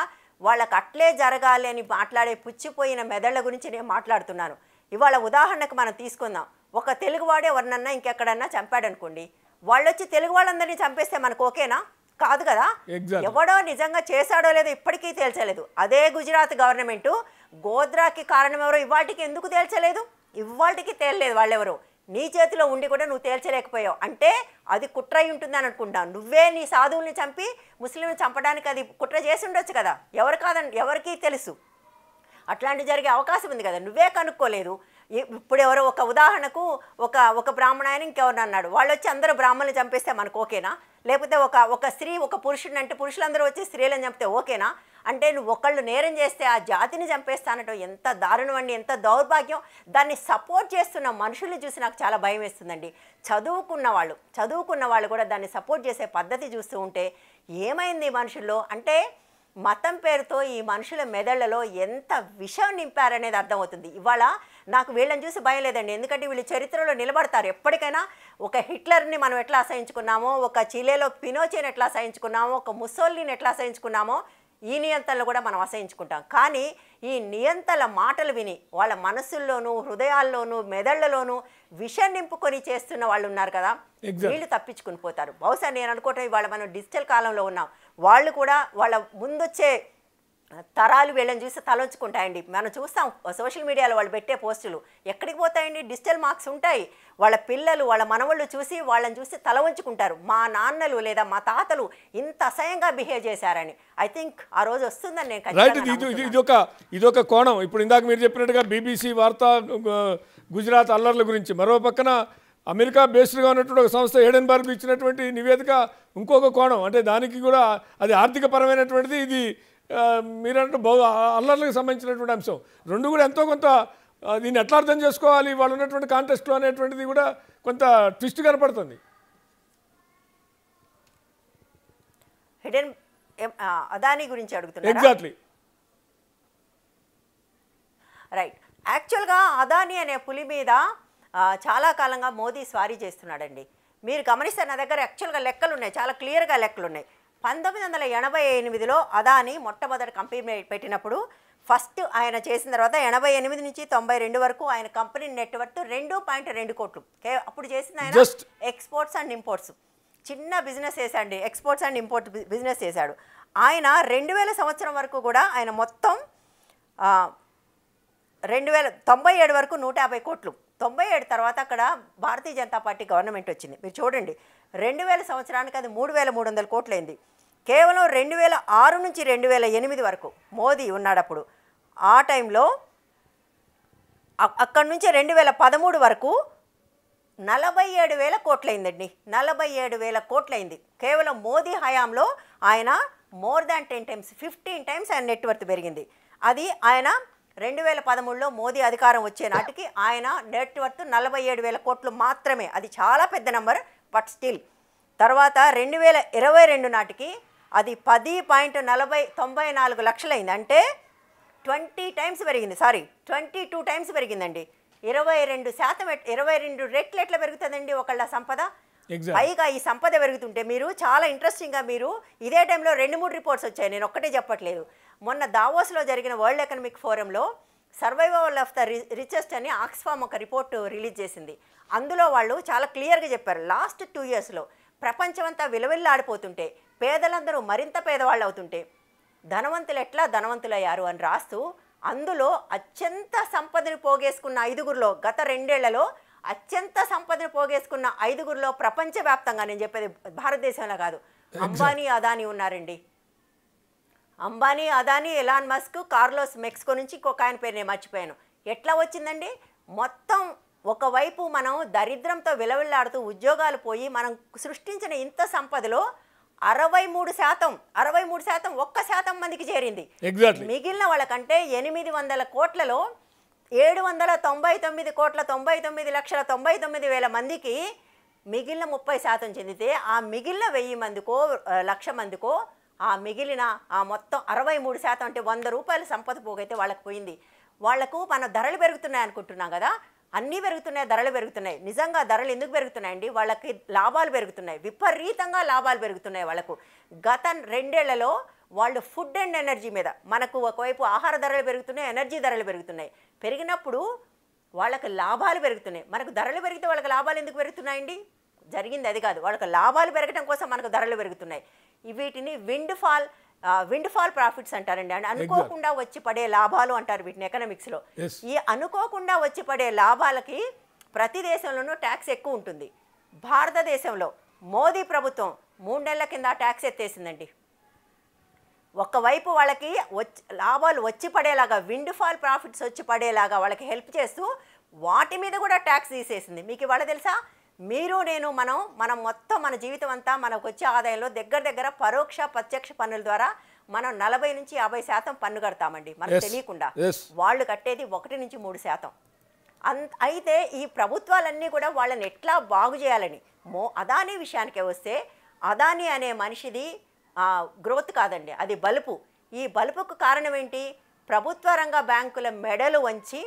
Speaker 3: వాళ్ళకి అట్లే జరగాలి అని మాట్లాడే పుచ్చిపోయిన మెదళ్ల గురించి నేను మాట్లాడుతున్నాను ఇవాళ ఉదాహరణకు మనం తీసుకుందాం ఒక తెలుగువాడే ఎవరినన్నా ఇంకెక్కడన్నా చంపాడనుకోండి వాళ్ళు వచ్చి తెలుగు వాళ్ళందరినీ చంపేస్తే మనకు ఓకేనా కాదు కదా ఎవడో నిజంగా చేశాడో లేదో ఇప్పటికీ తేల్చలేదు అదే గుజరాత్ గవర్నమెంట్ గోద్రాకి కారణం ఎవరో ఇవాటికి ఎందుకు తేల్చలేదు ఇవాటికి తేలలేదు వాళ్ళెవరు నీ చేతిలో ఉండి కూడా నువ్వు తేల్చలేకపోయావు అంటే అది కుట్ర అయి అని అనుకుంటా నువ్వే నీ సాధువుల్ని చంపి ముస్లింలు చంపడానికి అది కుట్ర చేసి ఉండొచ్చు కదా ఎవరు కాదని ఎవరికీ తెలుసు అట్లాంటివి జరిగే అవకాశం ఉంది కదా నువ్వే కనుక్కోలేదు ఇప్పుడు ఎవరో ఒక ఉదాహరణకు ఒక ఒక బ్రాహ్మణ ఆయన ఇంకెవరు అన్నాడు వాళ్ళు వచ్చి అందరూ బ్రాహ్మణులు చంపేస్తే మనకు ఓకేనా లేకపోతే ఒక ఒక స్త్రీ ఒక పురుషుడిని అంటే పురుషులందరూ వచ్చి స్త్రీలను చంపితే ఓకేనా అంటే నువ్వు ఒకళ్ళు నేరం చేస్తే ఆ జాతిని చంపేస్తానటం ఎంత దారుణం అండి ఎంత దౌర్భాగ్యం దాన్ని సపోర్ట్ చేస్తున్న మనుషుల్ని చూసి నాకు చాలా భయం వేస్తుందండి చదువుకున్న వాళ్ళు చదువుకున్న వాళ్ళు కూడా దాన్ని సపోర్ట్ చేసే పద్ధతి చూస్తూ ఉంటే ఏమైంది మనుషుల్లో అంటే మతం పేరుతో ఈ మనుషుల మెదళ్లలో ఎంత విషం నింపారనేది అర్థమవుతుంది ఇవాళ నాకు వీళ్ళని చూసి భయం లేదండి ఎందుకంటే వీళ్ళు చరిత్రలో నిలబడతారు ఎప్పటికైనా ఒక హిట్లర్ని మనం ఎట్లా అసహించుకున్నామో ఒక చిలేలో పినోచేని ఎట్లా అసహించుకున్నామో ఒక ముసోల్ని ఎట్లా అసహించుకున్నామో ఈ నియంతలను కూడా మనం అసహించుకుంటాం కానీ ఈ నియంతల మాటలు విని వాళ్ళ మనసుల్లోనూ హృదయాల్లోనూ మెదళ్లలోనూ విషం నింపుకొని చేస్తున్న వాళ్ళు ఉన్నారు కదా వీళ్ళు తప్పించుకుని పోతారు బహుశా నేను అనుకోవటం ఇవాళ మనం డిజిటల్ కాలంలో ఉన్నాం వాళ్ళు కూడా వాళ్ళ ముందొచ్చే తరాలు వీళ్ళని చూసి తలొంచుకుంటాయండి మనం చూస్తాం సోషల్ మీడియాలో వాళ్ళు పెట్టే పోస్టులు ఎక్కడికి పోతాయండి డిజిటల్ మార్క్స్ ఉంటాయి వాళ్ళ పిల్లలు వాళ్ళ మనవళ్ళు చూసి వాళ్ళని చూసి తల ఉంచుకుంటారు మా నాన్నలు లేదా మా తాతలు ఇంత అసహ్యంగా బిహేవ్ చేశారని ఐ థింక్ ఆ రోజు వస్తుందని నేను
Speaker 1: ఇది ఇదొక ఇదొక కోణం ఇప్పుడు ఇందాక మీరు చెప్పినట్టుగా బీబీసీ వార్త గుజరాత్ అల్లర్ల గురించి మరో పక్కన అమెరికా బేస్డ్గా ఉన్నటువంటి ఒక సంస్థ ఏడెన్బర్గ్ ఇచ్చినటువంటి నివేదిక ఇంకొక కోణం అంటే దానికి కూడా అది ఆర్థికపరమైనటువంటిది ఇది మీరంటే బౌ అల్లర్లకు సంబంధించినటువంటి అంశం రెండు కూడా ఎంతో కొంత దీన్ని ఎట్లా అర్థం చేసుకోవాలి వాళ్ళు ఉన్నటువంటి కాంటెస్ట్లో అనేటువంటిది కూడా కొంత ట్విస్ట్ కనపడుతుంది
Speaker 3: అదాని గురించి అడుగుతున్నారు ఎగ్జాక్ట్లీ రైట్ యాక్చువల్గా అదాని అనే పులి మీద చాలా కాలంగా మోదీ స్వారీ చేస్తున్నాడండి మీరు గమనిస్తే నా దగ్గర యాక్చువల్గా లెక్కలు ఉన్నాయి చాలా క్లియర్గా లెక్కలు ఉన్నాయి పంతొమ్మిది వందల ఎనభై ఎనిమిదిలో అదాని మొట్టమొదటి కంపెనీ పెట్టినప్పుడు ఫస్ట్ ఆయన చేసిన తర్వాత ఎనభై ఎనిమిది నుంచి తొంభై రెండు వరకు ఆయన కంపెనీ నెట్వర్క్ రెండు పాయింట్ రెండు కోట్లు అప్పుడు చేసింది ఆయన ఎక్స్పోర్ట్స్ అండ్ ఇంపోర్ట్స్ చిన్న బిజినెస్ చేశాడు ఎక్స్పోర్ట్స్ అండ్ ఇంపోర్ట్ బిజినెస్ చేశాడు ఆయన రెండు వేల సంవత్సరం వరకు కూడా ఆయన మొత్తం రెండు వేల తొంభై ఏడు వరకు నూట యాభై కోట్లు తొంభై ఏడు తర్వాత అక్కడ భారతీయ జనతా పార్టీ గవర్నమెంట్ వచ్చింది మీరు చూడండి రెండు వేల సంవత్సరానికి అది మూడు వేల మూడు వందల కోట్లయింది కేవలం రెండు వేల ఆరు నుంచి రెండు వేల ఎనిమిది వరకు మోదీ ఉన్నాడప్పుడు ఆ టైంలో అక్కడి నుంచి రెండు వేల పదమూడు వరకు నలభై ఏడు వేల కోట్లయిందండి నలభై ఏడు వేల కోట్లయింది కేవలం మోదీ హయాంలో ఆయన more than ten times fifteen times ఆయన నెట్వర్త్ పెరిగింది అది ఆయన రెండు వేల పదమూడులో మోదీ అధికారం వచ్చే నాటికి ఆయన నెట్ వర్త్ నలభై ఏడు వేల కోట్లు మాత్రమే అది చాలా పెద్ద నెంబర్ బట్ స్టిల్ తర్వాత రెండు వేల ఇరవై రెండు నాటికి అది పది పాయింట్ నలభై తొంభై నాలుగు లక్షలైంది అంటే ట్వంటీ టైమ్స్ పెరిగింది సారీ ట్వంటీ టూ టైమ్స్ పెరిగిందండి ఇరవై రెండు శాతం ఇరవై రెండు రెట్లు ఎట్లా పెరుగుతుందండి ఒకళ్ళ సంపద పైగా ఈ సంపద పెరుగుతుంటే మీరు చాలా ఇంట్రెస్టింగ్గా మీరు ఇదే టైంలో రెండు మూడు రిపోర్ట్స్ వచ్చాయి నేను ఒక్కటే చెప్పట్లేదు మొన్న దావోస్లో జరిగిన వరల్డ్ ఎకనామిక్ ఫోరంలో సర్వైవల్ ఆఫ్ ద రిచెస్ట్ అని ఆక్స్ఫామ్ ఒక రిపోర్ట్ రిలీజ్ చేసింది అందులో వాళ్ళు చాలా క్లియర్గా చెప్పారు లాస్ట్ టూ ఇయర్స్లో ప్రపంచమంతా విలవిల్లాడిపోతుంటే పేదలందరూ మరింత పేదవాళ్ళు అవుతుంటే ధనవంతులు ఎట్లా ధనవంతులయ్యారు అని రాస్తూ అందులో అత్యంత సంపదను పోగేసుకున్న ఐదుగురిలో గత రెండేళ్లలో అత్యంత సంపదను పోగేసుకున్న ఐదుగురిలో ప్రపంచవ్యాప్తంగా నేను చెప్పేది భారతదేశంలో కాదు అంబానీ అదానీ ఉన్నారండి Ambani Adani Elon Musk Carlos Mexico నుంచి ఇంకొక ఆయన పేరు నేను మర్చిపోయాను ఎట్లా వచ్చిందండి మొత్తం ఒకవైపు మనం దరిద్రంతో విలవిల్లాడుతూ ఉద్యోగాలు పోయి మనం సృష్టించిన ఇంత సంపదలో అరవై మూడు శాతం అరవై మూడు శాతం ఒక్క శాతం మందికి చేరింది మిగిలిన వాళ్ళకంటే ఎనిమిది వందల కోట్లలో ఏడు వందల తొంభై తొమ్మిది కోట్ల తొంభై తొమ్మిది లక్షల తొంభై తొమ్మిది వేల మందికి మిగిలిన ముప్పై శాతం చెందితే ఆ మిగిలిన వెయ్యి మందికో లక్ష మందికో ఆ మిగిలిన ఆ మొత్తం అరవై మూడు శాతం అంటే వంద రూపాయల సంపద పోగైతే వాళ్ళకి పోయింది వాళ్లకు మన ధరలు పెరుగుతున్నాయి అనుకుంటున్నాం కదా అన్నీ పెరుగుతున్నాయి ధరలు పెరుగుతున్నాయి నిజంగా ధరలు ఎందుకు పెరుగుతున్నాయండి వాళ్ళకి లాభాలు పెరుగుతున్నాయి విపరీతంగా లాభాలు పెరుగుతున్నాయి వాళ్ళకు గత రెండేళ్లలో వాళ్ళు ఫుడ్ అండ్ ఎనర్జీ మీద మనకు ఒకవైపు ఆహార ధరలు పెరుగుతున్నాయి ఎనర్జీ ధరలు పెరుగుతున్నాయి పెరిగినప్పుడు వాళ్ళకు లాభాలు పెరుగుతున్నాయి మనకు ధరలు పెరిగితే వాళ్ళకి లాభాలు ఎందుకు పెరుగుతున్నాయండి జరిగింది అది కాదు వాళ్ళకి లాభాలు పెరగడం కోసం మనకు ధరలు పెరుగుతున్నాయి వీటిని windfall windfall profits అంటారండి అండ్ అనుకోకుండా వచ్చి పడే లాభాలు అంటారు వీటిని ఎకనామిక్స్లో ఈ అనుకోకుండా వచ్చి పడే లాభాలకి ప్రతి దేశంలోనూ ట్యాక్స్ ఎక్కువ ఉంటుంది భారతదేశంలో మోదీ ప్రభుత్వం మూడేళ్ల కింద ట్యాక్స్ ఎత్తేసిందండి ఒకవైపు వాళ్ళకి వచ్చి లాభాలు వచ్చి పడేలాగా విండ్ ఫాల్ ప్రాఫిట్స్ వచ్చి పడేలాగా వాళ్ళకి హెల్ప్ చేస్తూ వాటి మీద కూడా ట్యాక్స్ తీసేసింది మీకు ఇవాళ తెలుసా మీరు నేను మనం మనం మొత్తం మన జీవితం అంతా మనకు వచ్చే ఆదాయంలో దగ్గర దగ్గర పరోక్ష ప్రత్యక్ష పన్నుల ద్వారా మనం నలభై నుంచి యాభై శాతం పన్ను కడతామండి మనకు తెలియకుండా వాళ్ళు కట్టేది ఒకటి నుంచి మూడు శాతం అంత అయితే ఈ ప్రభుత్వాలన్నీ కూడా వాళ్ళని ఎట్లా బాగు చేయాలని మో అదానీ విషయానికే వస్తే అదానీ అనే మనిషిది గ్రోత్ కాదండి అది బలుపు ఈ బలుపుకు కారణం ఏంటి ప్రభుత్వ రంగ బ్యాంకుల మెడలు వంచి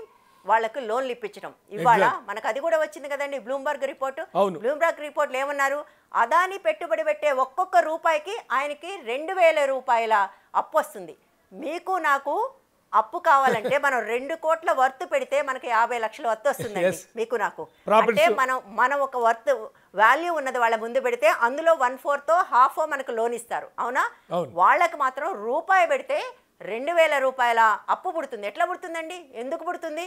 Speaker 3: వాళ్ళకు లోన్లు ఇప్పించడం ఇవాళ మనకు అది కూడా వచ్చింది కదండి బ్లూంబర్గ్ రిపోర్ట్ బ్లూంబర్గ్ రిపోర్ట్ ఏమన్నారు అదాని పెట్టుబడి పెట్టే ఒక్కొక్క రూపాయికి ఆయనకి రెండు వేల రూపాయల అప్పు వస్తుంది మీకు నాకు అప్పు కావాలంటే మనం రెండు కోట్ల వర్త్ పెడితే మనకి యాభై లక్షలు వర్త్ వస్తుందండి మీకు నాకు అంటే మనం మనం ఒక వర్త్ వాల్యూ ఉన్నది వాళ్ళ ముందు పెడితే అందులో వన్ ఫోర్తో హాఫ్ మనకు లోన్ ఇస్తారు అవునా వాళ్ళకి మాత్రం రూపాయి పెడితే రెండు వేల రూపాయల అప్పు పుడుతుంది ఎట్లా పుడుతుందండి ఎందుకు పుడుతుంది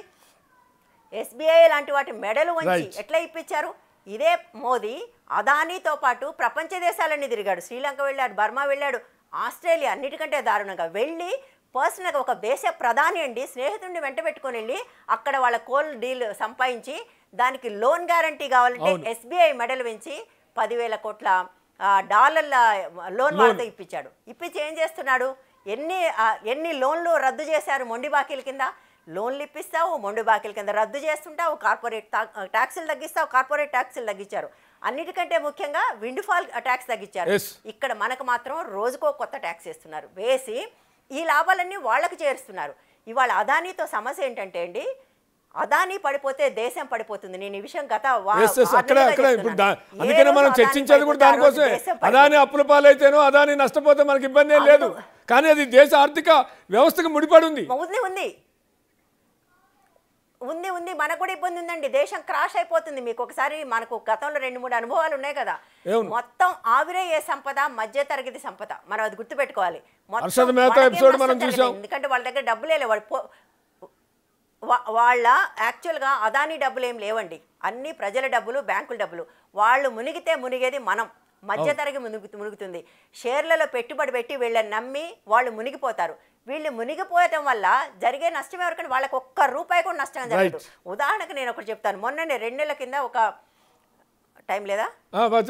Speaker 3: ఎస్బీఐ లాంటి వాటి మెడలు వంచి ఎట్లా ఇప్పించారు ఇదే మోదీ అదానీతో పాటు ప్రపంచ దేశాలన్నీ తిరిగాడు శ్రీలంక వెళ్ళాడు బర్మా వెళ్ళాడు ఆస్ట్రేలియా అన్నిటికంటే దారుణంగా వెళ్ళి పర్సనల్గా ఒక దేశ ప్రధాని అండి స్నేహితుడిని వెంట పెట్టుకుని వెళ్ళి అక్కడ వాళ్ళ కోల్ డీల్ సంపాదించి దానికి లోన్ గ్యారంటీ కావాలంటే ఎస్బీఐ మెడల్ పెంచి పదివేల కోట్ల డాలర్ల లోన్ వాళ్ళతో ఇప్పించాడు ఇప్పించి ఏం చేస్తున్నాడు ఎన్ని ఎన్ని లోన్లు రద్దు చేశారు మొండి బాకీల కింద లోన్లు ఇప్పిస్తావు మొండు బాకీల కింద రద్దు చేస్తుంటావు కార్పొరేట్ ట్యాక్సులు తగ్గిస్తావు కార్పొరేట్ ట్యాక్సులు తగ్గించారు అన్నిటికంటే ముఖ్యంగా విండ్ ఫాల్ ట్యాక్స్ తగ్గించారు ఇక్కడ మనకు మాత్రం రోజుకో కొత్త ట్యాక్స్ వేస్తున్నారు వేసి ఈ లాభాలన్నీ వాళ్ళకు చేరుస్తున్నారు ఇవాళ అదానీతో సమస్య ఏంటంటే అండి అదానీ పడిపోతే దేశం పడిపోతుంది నేను ఈ విషయం గత అందుకనే మనం
Speaker 1: చర్చించేది కూడా దానికోసమే అదాని అప్పుల పాలైతేనో అదాని నష్టపోతే మనకి ఇబ్బంది లేదు కానీ అది దేశ ఆర్థిక వ్యవస్థకు ముడిపడి ఉంది
Speaker 3: ఉంది ఉంది ఉంది మనకు కూడా ఇబ్బంది ఉందండి దేశం క్రాష్ అయిపోతుంది మీకు ఒకసారి మనకు గతంలో రెండు మూడు అనుభవాలు ఉన్నాయి కదా మొత్తం ఆవిరే ఏ సంపద మధ్య తరగతి సంపద మనం అది గుర్తుపెట్టుకోవాలి ఎందుకంటే వాళ్ళ దగ్గర డబ్బులే లేవు వాళ్ళ యాక్చువల్గా అదాని డబ్బులు ఏం లేవండి అన్ని ప్రజల డబ్బులు బ్యాంకుల డబ్బులు వాళ్ళు మునిగితే మునిగేది మనం మధ్యతరగతి మునుగు మునుగుతుంది షేర్లలో పెట్టుబడి పెట్టి వీళ్ళని నమ్మి వాళ్ళు మునిగిపోతారు వీళ్ళు మునిగిపోవటం వల్ల జరిగే నష్టం ఎవరికైనా వాళ్ళకి ఒక్క రూపాయి కూడా నష్టం జరగదు ఉదాహరణకు నేను ఒకటి చెప్తాను మొన్న నేను రెండు నెలల కింద ఒక టైం లేదా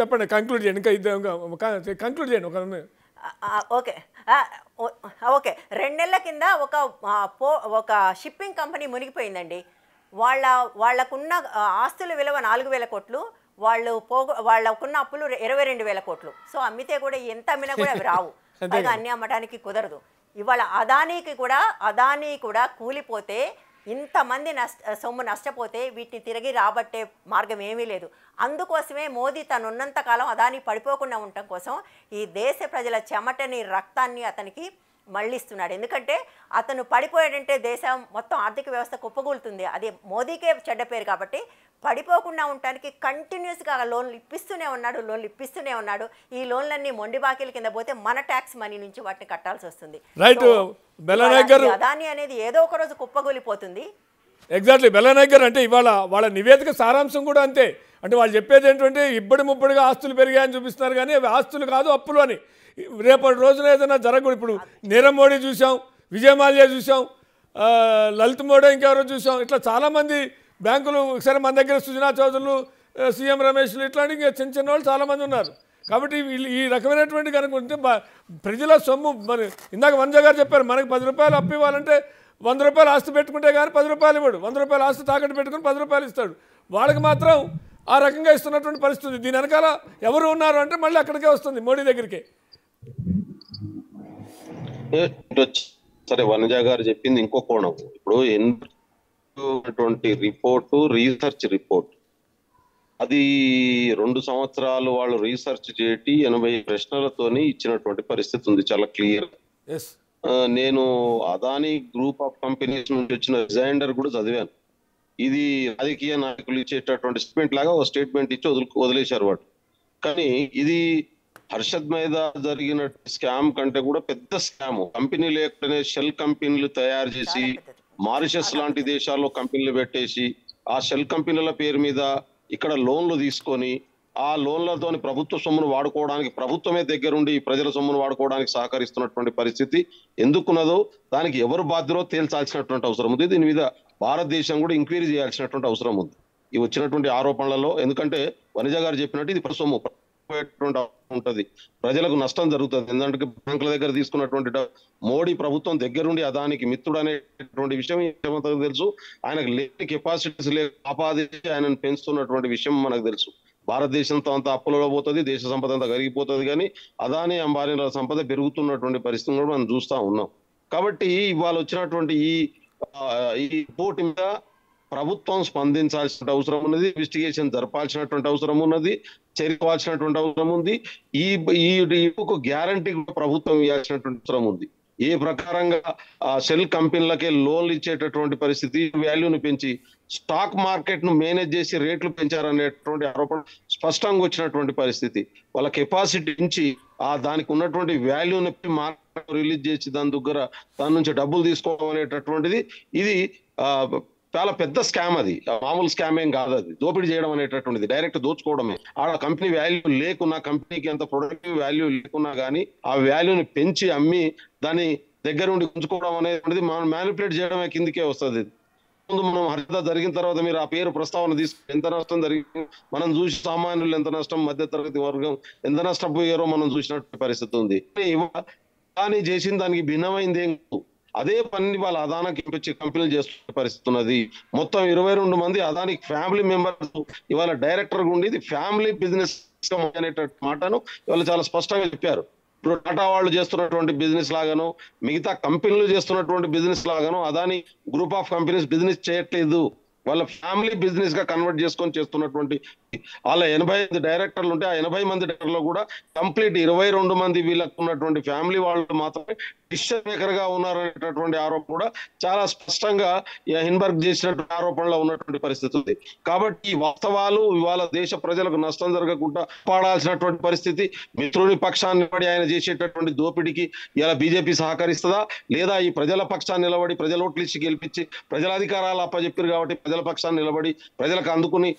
Speaker 1: చెప్పండి కంక్లూడ్ చేయండి కంక్లూడ్ చేయండి
Speaker 3: ఓకే ఓకే రెండు నెలల కింద ఒక పో ఒక షిప్పింగ్ కంపెనీ మునిగిపోయిందండి వాళ్ళ వాళ్ళకున్న ఆస్తుల విలువ నాలుగు వేల కోట్లు వాళ్ళు పో వాళ్ళకున్న అప్పులు ఇరవై రెండు వేల కోట్లు సో అమ్మితే కూడా ఎంత అమ్మినా కూడా అవి రావు అది అన్నీ అమ్మడానికి కుదరదు ఇవాళ అదానీకి కూడా అదానీ కూడా కూలిపోతే ఇంతమంది నష్ట సొమ్ము నష్టపోతే వీటిని తిరిగి రాబట్టే మార్గం ఏమీ లేదు అందుకోసమే మోదీ తను ఉన్నంతకాలం అదాని పడిపోకుండా ఉండటం కోసం ఈ దేశ ప్రజల చెమటని రక్తాన్ని అతనికి మళ్ళిస్తున్నాడు ఎందుకంటే అతను పడిపోయాడంటే దేశం మొత్తం ఆర్థిక వ్యవస్థ కుప్పగూలుతుంది అది మోదీకే చెడ్డ పేరు కాబట్టి పడిపోకుండా ఉండటానికి కంటిన్యూస్గా లోన్లు ఇప్పిస్తూనే ఉన్నాడు లోన్లు ఇప్పిస్తూనే ఉన్నాడు ఈ లోన్లన్నీ మొండి బాకీల కింద పోతే మన ట్యాక్స్ మనీ నుంచి వాటిని కట్టాల్సి వస్తుంది అదాని అనేది ఏదో ఒక రోజు కుప్పగూలిపోతుంది
Speaker 1: ఎగ్జాక్ట్లీ బెల్లనగర్ అంటే ఇవాళ వాళ్ళ నివేదిక సారాంశం కూడా అంతే అంటే వాళ్ళు చెప్పేది ఏంటంటే ఇబ్బడి ముప్పడిగా ఆస్తులు పెరిగాయని చూపిస్తున్నారు కానీ అవి ఆస్తులు కాదు అప్పులు అని రేపటి రోజున ఏదైనా జరగకూడదు ఇప్పుడు నీరవ్ మోడీ చూసాం విజయమాల్యా చూసాం లలిత్ మోడీ ఇంకెవరో చూసాం ఇట్లా చాలామంది బ్యాంకులు సరే మన దగ్గర సుజనా చౌదరులు సీఎం రమేష్లు ఇట్లాంటి చిన్న చిన్న వాళ్ళు చాలామంది ఉన్నారు కాబట్టి వీళ్ళు ఈ రకమైనటువంటి కనుక ఉంటే ప్రజల సొమ్ము మరి ఇందాక వంజ గారు చెప్పారు మనకి పది రూపాయలు అప్పు ఇవ్వాలంటే వంద రూపాయలు ఆస్తి పెట్టుకుంటే కానీ పది రూపాయలు ఇవ్వడు వంద రూపాయలు ఆస్తి తాకట్టు పెట్టుకుని పది రూపాయలు ఇస్తాడు వాళ్ళకి మాత్రం ఆ రకంగా ఇస్తున్నటువంటి పరిస్థితి దీని వెనకాల ఎవరు ఉన్నారు అంటే మళ్ళీ అక్కడికే వస్తుంది మోడీ దగ్గరికి
Speaker 4: సరే వనజా గారు చెప్పింది ఇంకో కోణం ఇప్పుడు ఎన్నటువంటి రిపోర్టు రీసెర్చ్ రిపోర్ట్ అది రెండు సంవత్సరాలు వాళ్ళు రీసెర్చ్ చేయటి ఎనభై ప్రశ్నలతోని ఇచ్చినటువంటి పరిస్థితి ఉంది చాలా క్లియర్ నేను అదాని గ్రూప్ ఆఫ్ కంపెనీస్ నుంచి వచ్చిన రిజైండర్ కూడా చదివాను ఇది రాజకీయ నాయకులు ఇచ్చేటటువంటి స్టేట్మెంట్ లాగా ఒక స్టేట్మెంట్ ఇచ్చి వదులు వదిలేశారు వాడు కానీ ఇది హర్షద్ మీద జరిగిన స్కామ్ కంటే కూడా పెద్ద స్కామ్ కంపెనీ లేకుండానే షెల్ కంపెనీలు తయారు చేసి మారిషస్ లాంటి దేశాల్లో కంపెనీలు పెట్టేసి ఆ షెల్ కంపెనీల పేరు మీద ఇక్కడ లోన్లు తీసుకొని ఆ లోన్లతోని ప్రభుత్వ సొమ్మును వాడుకోవడానికి ప్రభుత్వమే దగ్గరుండి ఈ ప్రజల సొమ్మును వాడుకోవడానికి సహకరిస్తున్నటువంటి పరిస్థితి ఎందుకున్నదో దానికి ఎవరు బాధ్యతలో తేల్చాల్సినటువంటి అవసరం ఉంది దీని మీద భారతదేశం కూడా ఎంక్వైరీ చేయాల్సినటువంటి అవసరం ఉంది ఈ వచ్చినటువంటి ఆరోపణలలో ఎందుకంటే వనిజ గారు చెప్పినట్టు ఇది ప్రసొమ్ము ఉంటది ప్రజలకు నష్టం జరుగుతుంది ఎందుకంటే బ్యాంకుల దగ్గర తీసుకున్నటువంటి మోడీ ప్రభుత్వం దగ్గరుండి అదానికి మిత్రుడు అనేటువంటి విషయం తెలుసు ఆయనకు లేని కెపాసిటీస్ లేక ఆపాదించి ఆయనను పెంచుతున్నటువంటి విషయం మనకు తెలుసు భారతదేశంతో అంత అప్పులలో పోతుంది దేశ సంపద అంతా కరిగిపోతుంది కానీ అదాని అంబానీల సంపద పెరుగుతున్నటువంటి పరిస్థితిని కూడా మనం చూస్తూ ఉన్నాం కాబట్టి ఇవాళ వచ్చినటువంటి ఈ రిపోర్ట్ మీద ప్రభుత్వం స్పందించాల్సిన అవసరం ఉన్నది ఇన్వెస్టిగేషన్ జరపాల్సినటువంటి అవసరం ఉన్నది చేరుకోవాల్సినటువంటి అవసరం ఉంది ఈ ఈ గ్యారంటీ ప్రభుత్వం ఇవ్వాల్సినటువంటి అవసరం ఉంది ఏ ప్రకారంగా సెల్ కంపెనీలకే లోన్లు ఇచ్చేటటువంటి పరిస్థితి వాల్యూని పెంచి స్టాక్ మార్కెట్ ను మేనేజ్ చేసి రేట్లు పెంచారనేటువంటి ఆరోపణ స్పష్టంగా వచ్చినటువంటి పరిస్థితి వాళ్ళ కెపాసిటీ నుంచి ఆ దానికి ఉన్నటువంటి నొప్పి మార్కెట్ రిలీజ్ చేసి దాని దగ్గర దాని నుంచి డబ్బులు తీసుకోవడం అనేటటువంటిది ఇది చాలా పెద్ద స్కామ్ అది మామూలు స్కామ్ ఏం కాదు అది దోపిడీ చేయడం అనేటటువంటిది డైరెక్ట్ దోచుకోవడమే ఆడ కంపెనీ వాల్యూ లేకున్నా కంపెనీకి అంత ప్రొడక్టివ్ వాల్యూ లేకున్నా కానీ ఆ వాల్యూని పెంచి అమ్మి దాని దగ్గర ఉండి ఉంచుకోవడం అనేది మనం మ్యానిపులేట్ చేయడమే కిందకే వస్తుంది ముందు మనం హరిత జరిగిన తర్వాత మీరు ఆ పేరు ప్రస్తావన తీసుకుని ఎంత నష్టం జరిగింది మనం చూసి సామాన్యులు ఎంత నష్టం మధ్య తరగతి వర్గం ఎంత నష్టపోయారో మనం చూసినట్టు పరిస్థితి ఉంది కానీ చేసిన దానికి భిన్నమైంది ఏం అదే పని వాళ్ళ అదానాకి ఇప్పించి కంపెనీలు చేస్తున్న పరిస్థితి ఉన్నది మొత్తం ఇరవై రెండు మంది అదానికి ఫ్యామిలీ మెంబర్స్ ఇవాళ డైరెక్టర్గా ఉండేది ఫ్యామిలీ బిజినెస్ అనేటటువంటి మాటను ఇవాళ చాలా స్పష్టంగా చెప్పారు ఇప్పుడు టాటా వాళ్ళు చేస్తున్నటువంటి బిజినెస్ లాగాను మిగతా కంపెనీలు చేస్తున్నటువంటి బిజినెస్ లాగాను Adani group of companies business చేయట్లేదు వాళ్ళ ఫ్యామిలీ బిజినెస్ గా కన్వర్ట్ చేసుకొని చేస్తున్నటువంటి వాళ్ళ ఎనభై ఐదు డైరెక్టర్లు ఉంటే ఆ ఎనభై మంది డైరెక్టర్లో కూడా కంప్లీట్ ఇరవై రెండు మంది వీళ్ళకు ఉన్నటువంటి ఫ్యామిలీ వాళ్ళు మాత్రమే డిసిషన్ మేకర్ గా ఉన్నారనేటటువంటి ఆరోపణ కూడా చాలా స్పష్టంగా హిన్బర్గ్ చేసినటువంటి ఆరోపణలో ఉన్నటువంటి పరిస్థితి ఉంది కాబట్టి ఈ వాస్తవాలు ఇవాళ దేశ ప్రజలకు నష్టం జరగకుండా పాడాల్సినటువంటి పరిస్థితి మిత్రుని పక్షాన్ని నిలబడి ఆయన చేసేటటువంటి దోపిడికి ఇలా బీజేపీ సహకరిస్తుందా లేదా ఈ ప్రజల పక్షాన్ని నిలబడి ప్రజల ఓట్లు ఇచ్చి గెలిపించి ప్రజల అధికారాలు అప్పచెప్పారు కాబట్టి ప్రజల ప్రజల పక్షాన్ని నిలబడి ప్రజలకు అందుకుని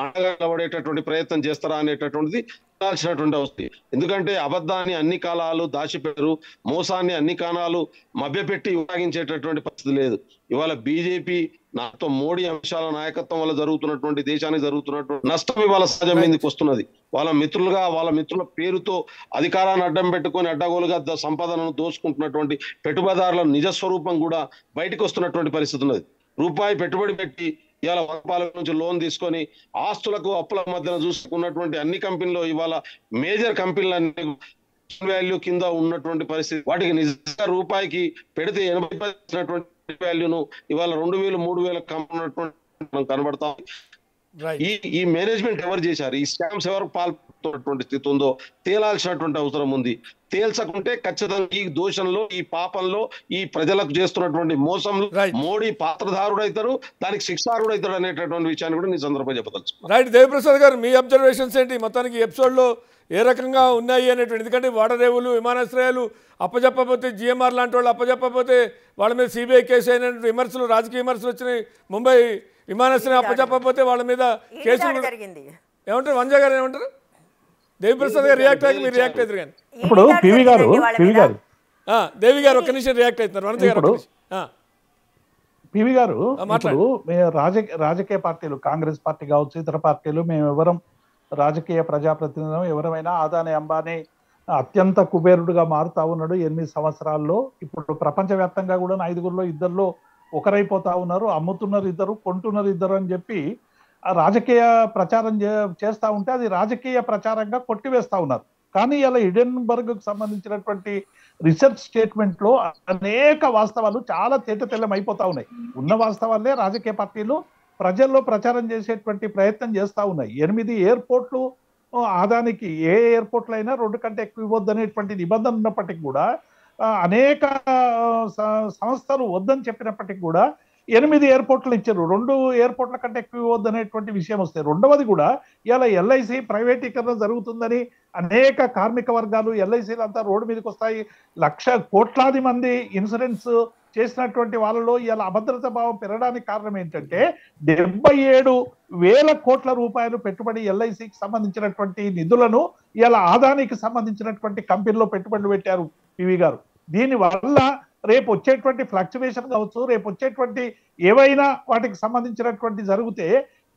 Speaker 4: అండగా నిలబడేటటువంటి ప్రయత్నం చేస్తారా అనేటటువంటిది ఉండాల్సినటువంటి అవసరం ఎందుకంటే అబద్ధాన్ని అన్ని కాలాలు దాచిపెట్టరు మోసాన్ని అన్ని కాలాలు మభ్యపెట్టి ఉపయోగించేటటువంటి పరిస్థితి లేదు ఇవాళ బీజేపీ నాతో మోడీ అంశాల నాయకత్వం వల్ల జరుగుతున్నటువంటి దేశానికి జరుగుతున్నటువంటి నష్టం ఇవాళ సహజం మీదకి వస్తున్నది వాళ్ళ మిత్రులుగా వాళ్ళ మిత్రుల పేరుతో అధికారాన్ని అడ్డం పెట్టుకొని అడ్డగోలుగా సంపాదనను దోచుకుంటున్నటువంటి పెట్టుబడిదారుల నిజస్వరూపం కూడా బయటకు వస్తున్నటువంటి పరిస్థితి ఉన్నది రూపాయి పెట్టుబడి పెట్టి ఇవాళ వకపాల నుంచి లోన్ తీసుకొని ఆస్తులకు అప్పుల మధ్యన చూసుకున్నటువంటి అన్ని కంపెనీలు ఇవాళ మేజర్ కంపెనీలన్నీ వాల్యూ కింద ఉన్నటువంటి పరిస్థితి వాటికి నిజంగా రూపాయికి పెడితే ఎనభై వాల్యూను ఇవాళ రెండు వేలు మూడు వేలకు కమ్మున్నటువంటి కనబడతాం ఈ ఈ మేనేజ్మెంట్ ఎవరు చేశారు ఈ స్కామ్స్ ఎవరు పాల్పడుతున్నటువంటి స్థితి ఉందో తేలాల్సినటువంటి అవసరం ఉంది తేల్చకుంటే ఖచ్చితంగా ఈ దోషంలో ఈ పాపంలో ఈ ప్రజలకు చేస్తున్నటువంటి మోసంలో మోడీ పాత్రధారుడైతారు దానికి శిక్షారుడైతాడు అనేటటువంటి విషయాన్ని కూడా నేను సందర్భంగా చెప్పదలుచు రైట్ దేవప్రసాద్ గారు మీ అబ్జర్వేషన్స్ ఏంటి మొత్తానికి ఎపిసోడ్లో
Speaker 1: ఏ రకంగా ఉన్నాయి అనేటువంటి ఎందుకంటే వాడరేవులు విమానాశ్రయాలు అప్పజెప్పకపోతే జిఎంఆర్ లాంటి వాళ్ళు అప్పజెప్పకపోతే వాళ్ళ మీద సిబిఐ కేసు అయినటువంటి విమర్శలు రాజకీయ విమర్శలు వచ్చినాయి ముంబై విమానాశ్రయం అప్పచెప్పకపోతే వాళ్ళ మీద కేసులు ఏమంటారు వంజా గారు ఏమంటారు దేవిప్రసాద్ గారు రియాక్ట్ అయ్యి మీరు రియాక్ట్ అవుతారు కానీ ఇప్పుడు పివి గారు పివి గారు దేవి గారు ఒక నిమిషం రియాక్ట్ అవుతున్నారు వంజా గారు
Speaker 2: పివి గారు ఇప్పుడు రాజకీయ రాజకీయ పార్టీలు కాంగ్రెస్ పార్టీ కావచ్చు ఇతర పార్టీలు మేము ఎవరం రాజకీయ ప్రజాప్రతినిధి ఎవరమైనా ఆదాని అంబానీ అత్యంత కుబేరుడుగా మారుతా ఉన్నాడు ఎనిమిది సంవత్సరాల్లో ఇప్పుడు ప్రపంచవ్యాప్తంగా కూడా ఐదుగురిలో ఇద్దరులో ఒకరైపోతా ఉన్నారు అమ్ముతున్నారు ఇద్దరు కొంటున్నారు ఇద్దరు అని చెప్పి రాజకీయ ప్రచారం చేస్తా ఉంటే అది రాజకీయ ప్రచారంగా కొట్టివేస్తా ఉన్నారు కానీ ఇలా ఇడెన్బర్గ్ కు సంబంధించినటువంటి రీసెర్చ్ స్టేట్మెంట్ లో అనేక వాస్తవాలు చాలా తేటతెల్లం అయిపోతా ఉన్నాయి ఉన్న వాస్తవాలే రాజకీయ పార్టీలు ప్రజల్లో ప్రచారం చేసేటువంటి ప్రయత్నం చేస్తూ ఉన్నాయి ఎనిమిది ఎయిర్పోర్ట్లు ఆదానికి ఏ ఎయిర్పోర్ట్లు అయినా రెండు కంటే ఎక్కువ ఇవ్వద్దు అనేటువంటి నిబంధన ఉన్నప్పటికీ కూడా అనేక సంస్థలు వద్దని చెప్పినప్పటికీ కూడా ఎనిమిది ఎయిర్పోర్ట్లు ఇచ్చారు రెండు ఎయిర్పోర్ట్ల కంటే ఎక్కువ వద్దనేటువంటి అనేటువంటి విషయం వస్తాయి రెండవది కూడా ఇలా ఎల్ఐసి ప్రైవేటీకరణ జరుగుతుందని అనేక కార్మిక వర్గాలు ఎల్ఐసీలు అంతా రోడ్డు మీదకి వస్తాయి లక్ష కోట్లాది మంది ఇన్సూరెన్స్ చేసినటువంటి వాళ్ళలో ఇలా అభద్రత భావం పెరగడానికి కారణం ఏంటంటే డెబ్బై ఏడు వేల కోట్ల రూపాయలు పెట్టుబడి ఎల్ఐసికి సంబంధించినటువంటి నిధులను ఇలా ఆదానికి సంబంధించినటువంటి కంపెనీలో పెట్టుబడులు పెట్టారు పివి గారు దీనివల్ల రేపు వచ్చేటువంటి ఫ్లక్చువేషన్ కావచ్చు రేపు వచ్చేటువంటి ఏవైనా వాటికి సంబంధించినటువంటి జరిగితే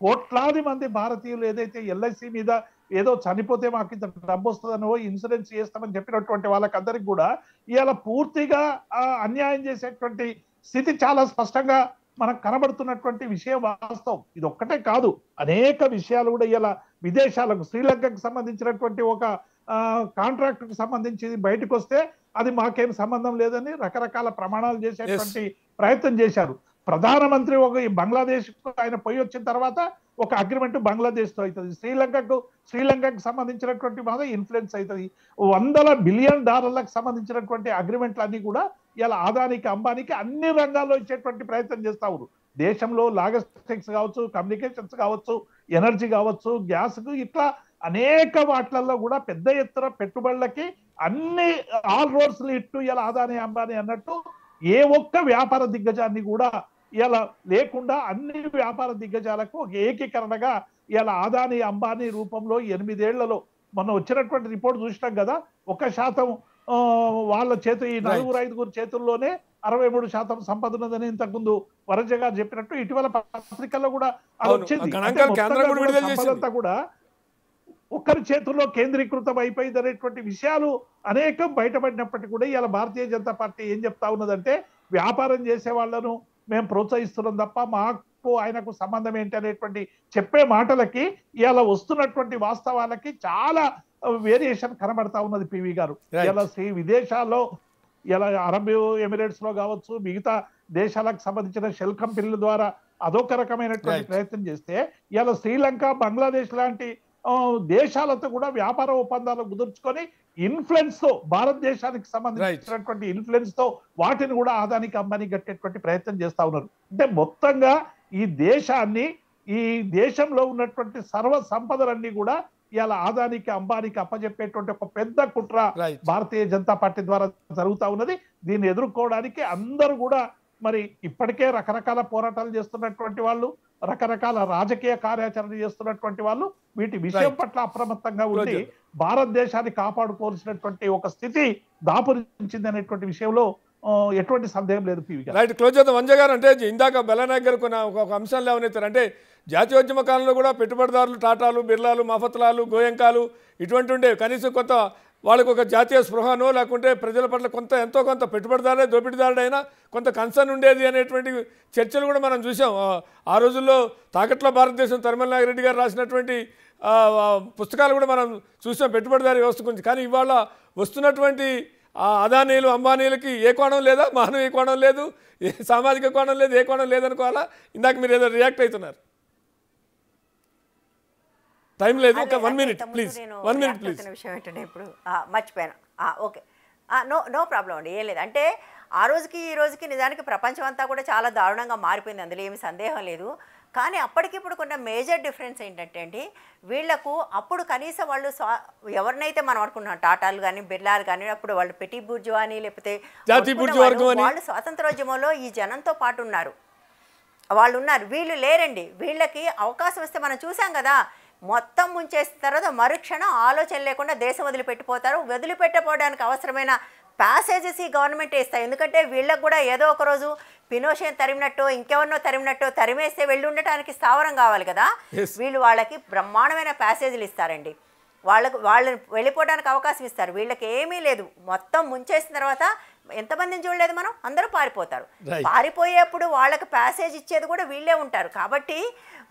Speaker 2: కోట్లాది మంది భారతీయులు ఏదైతే ఎల్ఐసి మీద ఏదో చనిపోతే మాకు ఇంత డబ్బు వస్తుందనో ఇన్సూరెన్స్ చేస్తామని చెప్పినటువంటి వాళ్ళకందరికి కూడా ఇవాళ పూర్తిగా అన్యాయం చేసేటువంటి స్థితి చాలా స్పష్టంగా మనకు కనబడుతున్నటువంటి విషయం వాస్తవం ఇది ఒక్కటే కాదు అనేక విషయాలు కూడా ఇలా విదేశాలకు శ్రీలంకకు సంబంధించినటువంటి ఒక కాంట్రాక్ట్కు సంబంధించి బయటకు వస్తే అది మాకేం సంబంధం లేదని రకరకాల ప్రమాణాలు చేసేటువంటి ప్రయత్నం చేశారు ప్రధానమంత్రి ఒక బంగ్లాదేశ్ ఆయన పోయి వచ్చిన తర్వాత ఒక అగ్రిమెంట్ బంగ్లాదేశ్ తో అవుతుంది శ్రీలంకకు శ్రీలంకకు సంబంధించినటువంటి మాత్రం ఇన్ఫ్లుయెన్స్ అవుతుంది వందల బిలియన్ డాలర్లకు సంబంధించినటువంటి అగ్రిమెంట్లు అన్ని కూడా ఇలా ఆదానికి అంబానికి అన్ని రంగాల్లో ఇచ్చేటువంటి ప్రయత్నం చేస్తా ఉన్నారు దేశంలో లాజిస్టిక్స్ కావచ్చు కమ్యూనికేషన్స్ కావచ్చు ఎనర్జీ కావచ్చు గ్యాస్ ఇట్లా అనేక వాటిలలో కూడా పెద్ద ఎత్తున పెట్టుబడులకి అన్ని ఆల్ రోడ్స్ ఇట్టు ఇలా ఆదాని అంబానీ అన్నట్టు ఏ ఒక్క వ్యాపార దిగ్గజాన్ని కూడా ఇలా లేకుండా అన్ని వ్యాపార దిగ్గజాలకు ఏకీకరణగా ఇలా ఆదాని అంబానీ రూపంలో ఎనిమిదేళ్లలో మనం వచ్చినటువంటి రిపోర్ట్ చూసినాం కదా ఒక శాతం వాళ్ళ చేతి ఈ నలుగురు ఐదుగురు చేతుల్లోనే అరవై మూడు శాతం సంపద ఉన్నదని ఇంతకుముందు వరజ గారు చెప్పినట్టు ఇటీవల పత్రికల్లో కూడా అది వచ్చింది కూడా ఒక్కరి చేతుల్లో కేంద్రీకృతం అయిపోయింది అనేటువంటి విషయాలు అనేకం బయటపడినప్పటికీ కూడా ఇవాళ భారతీయ జనతా పార్టీ ఏం చెప్తా ఉన్నదంటే వ్యాపారం చేసే వాళ్ళను మేము ప్రోత్సహిస్తున్నాం తప్ప మాకు ఆయనకు సంబంధం ఏంటి అనేటువంటి చెప్పే మాటలకి ఇవాళ వస్తున్నటువంటి వాస్తవాలకి చాలా వేరియేషన్ కనబడతా ఉన్నది పివి గారు ఇలా శ్రీ విదేశాల్లో ఇలా అరబ్ ఎమిరేట్స్ లో కావచ్చు మిగతా దేశాలకు సంబంధించిన షెల్ కంపెనీల ద్వారా అదొక రకమైనటువంటి ప్రయత్నం చేస్తే ఇలా శ్రీలంక బంగ్లాదేశ్ లాంటి దేశాలతో కూడా వ్యాపార ఒప్పందాలు కుదుర్చుకొని ఇన్ఫ్లుయెన్స్ తో భారతదేశానికి సంబంధించినటువంటి ఇన్ఫ్లుయెన్స్ తో వాటిని కూడా ఆదానికి అంబానీ కట్టేటువంటి ప్రయత్నం చేస్తా ఉన్నారు అంటే మొత్తంగా ఈ దేశాన్ని ఈ దేశంలో ఉన్నటువంటి సర్వ సంపదలన్నీ కూడా ఇలా ఆదానికి అంబానికి అప్పజెప్పేటువంటి ఒక పెద్ద కుట్ర భారతీయ జనతా పార్టీ ద్వారా జరుగుతా ఉన్నది దీన్ని ఎదుర్కోవడానికి అందరూ కూడా మరి ఇప్పటికే రకరకాల పోరాటాలు చేస్తున్నటువంటి వాళ్ళు రకరకాల రాజకీయ కార్యాచరణ చేస్తున్నటువంటి వాళ్ళు వీటి విషయం పట్ల అప్రమత్తంగా ఉండి భారతదేశాన్ని కాపాడుకోవాల్సినటువంటి ఒక స్థితి దాపురించింది అనేటువంటి విషయంలో ఎటువంటి సందేహం లేదు
Speaker 1: రైట్ క్లోజ్ చేద్దాం వంజ గారు అంటే ఇందాక బెల్లనాయక్ గారు కొన్ని ఒక అంశాలు ఏమనైతారు అంటే జాతీయోద్యమ కాలంలో కూడా పెట్టుబడిదారులు టాటాలు బిర్లాలు మఫత్లాలు గోయంకాలు ఇటువంటి ఉండేవి కనీసం కొంత వాళ్ళకు ఒక జాతీయ స్పృహనో లేకుంటే ప్రజల పట్ల కొంత ఎంతో కొంత పెట్టుబడిదారుడే దోపిడిదారుడైనా కొంత కన్సర్న్ ఉండేది అనేటువంటి చర్చలు కూడా మనం చూసాం ఆ రోజుల్లో తాకట్లో భారతదేశం తరుమల నాగిరెడ్డి గారు రాసినటువంటి పుస్తకాలు కూడా మనం చూసాం పెట్టుబడిదారు వ్యవస్థ గురించి కానీ ఇవాళ వస్తున్నటువంటి అదానీయులు అదానీలు అంబానీలకి ఏ కోణం లేదా మానవ ఏ కోణం లేదు ఏ సామాజిక కోణం లేదు ఏ కోణం లేదనుకోవాలా ఇందాక మీరు ఏదో రియాక్ట్ అవుతున్నారు టైం లేదు ఒక one minute please one minute please విషయం ఏంటంటే ఇప్పుడు
Speaker 3: మర్చిపోయాను ఓకే నో నో ప్రాబ్లం అండి ఏం లేదు అంటే ఆ రోజుకి ఈ రోజుకి నిజానికి ప్రపంచం అంతా కూడా చాలా దారుణంగా మారిపోయింది అందులో ఏమి సందేహం లేదు కానీ అప్పటికిప్పుడు కొన్న మేజర్ డిఫరెన్స్ ఏంటంటే అండి వీళ్లకు అప్పుడు కనీసం వాళ్ళు స్వా ఎవరినైతే మనం అనుకున్నాం టాటాలు కానీ బిర్లాలు కానీ అప్పుడు వాళ్ళు పెట్టి బుర్జు అని లేకపోతే వాళ్ళు స్వాతంత్రోద్యమంలో ఈ జనంతో పాటు ఉన్నారు వాళ్ళు ఉన్నారు వీళ్ళు లేరండి వీళ్ళకి అవకాశం వస్తే మనం చూసాం కదా మొత్తం ముంచేసిన తర్వాత మరుక్షణం ఆలోచన లేకుండా దేశం వదిలిపెట్టిపోతారు వదిలిపెట్టపోవడానికి అవసరమైన ప్యాసేజెస్ ఈ గవర్నమెంట్ ఇస్తాయి ఎందుకంటే వీళ్ళకు కూడా ఏదో ఒక రోజు పినోషన్ తరిమినట్టు ఇంకెవరినో తరిమినట్టు తరిమేస్తే వెళ్ళి ఉండటానికి స్థావరం కావాలి కదా వీళ్ళు వాళ్ళకి బ్రహ్మాండమైన ప్యాసేజీలు ఇస్తారండి వాళ్ళకు వాళ్ళని వెళ్ళిపోవడానికి అవకాశం ఇస్తారు వీళ్ళకి ఏమీ లేదు మొత్తం ముంచేసిన తర్వాత ఎంతమందిని చూడలేదు మనం అందరూ పారిపోతారు పారిపోయేప్పుడు వాళ్ళకి ప్యాసేజ్ ఇచ్చేది కూడా వీళ్ళే ఉంటారు కాబట్టి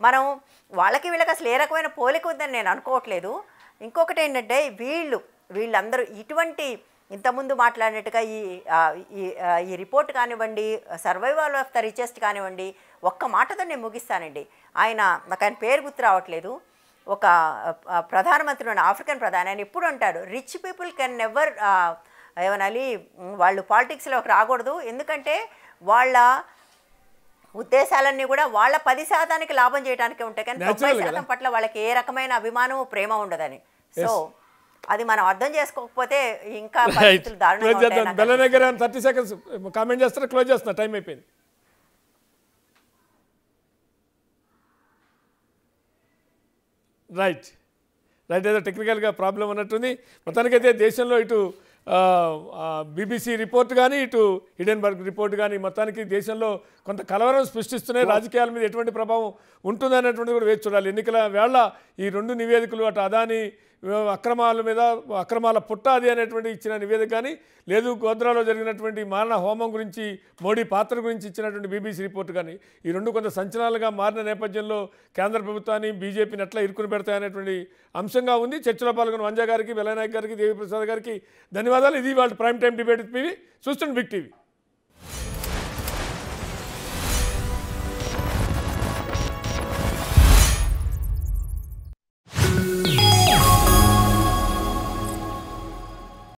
Speaker 3: మనం వాళ్ళకి వీళ్ళకి అసలు ఏ రకమైన పోలిక ఉందని నేను అనుకోవట్లేదు ఇంకొకటి ఏంటంటే వీళ్ళు వీళ్ళందరూ ఇటువంటి ఇంతకుముందు మాట్లాడినట్టుగా ఈ ఈ రిపోర్ట్ కానివ్వండి సర్వైవల్ ఆఫ్ ద రిచెస్ట్ కానివ్వండి ఒక్క మాటతో నేను ముగిస్తానండి ఆయన నాకు ఆయన పేరు గుర్తు రావట్లేదు ఒక ప్రధానమంత్రి ఆఫ్రికన్ ప్రధాని ఆయన ఎప్పుడు అంటాడు రిచ్ పీపుల్ కెన్ నెవర్ ఏమనాలి వాళ్ళు పాలిటిక్స్లోకి రాకూడదు ఎందుకంటే వాళ్ళ ఉద్దేశాలన్నీ కూడా వాళ్ళ పది శాతానికి లాభం చేయడానికి ఉంటాయి కానీ తొంభై శాతం పట్ల వాళ్ళకి ఏ రకమైన అభిమానం ప్రేమ ఉండదని సో అది మనం అర్థం చేసుకోకపోతే ఇంకా
Speaker 1: థర్టీ సెకండ్స్ కామెంట్ చేస్తారా క్లోజ్ చేస్తున్నా టైం అయిపోయింది రైట్ రైట్ ఏదో టెక్నికల్గా ప్రాబ్లం ఉన్నట్టుంది మొత్తానికైతే దేశంలో ఇటు బీబీసీ రిపోర్ట్ కానీ ఇటు హిడెన్బర్గ్ రిపోర్ట్ కానీ మొత్తానికి దేశంలో కొంత కలవరం సృష్టిస్తున్నాయి రాజకీయాల మీద ఎటువంటి ప్రభావం ఉంటుందనేటువంటి కూడా వేచి చూడాలి ఎన్నికల వేళ ఈ రెండు నివేదికలు అటు అదాని అక్రమాల మీద అక్రమాల పుట్టాది అనేటువంటి ఇచ్చిన నివేదిక కానీ లేదు గోద్రాలో జరిగినటువంటి మారణ హోమం గురించి మోడీ పాత్ర గురించి ఇచ్చినటువంటి బీబీసీ రిపోర్ట్ కానీ ఈ రెండు కొంత సంచలనాలుగా మారిన నేపథ్యంలో కేంద్ర ప్రభుత్వాన్ని బీజేపీని ఎట్లా ఇరుకుని పెడతాయనేటువంటి అంశంగా ఉంది చర్చలో పాల్గొన్న వంజా గారికి వెలనాయక్ గారికి దేవిప్రసాద్ గారికి ధన్యవాదాలు ఇది వాళ్ళ ప్రైమ్ టైం డిబేట్ పివి చూస్తుంది బిగ్ టీవీ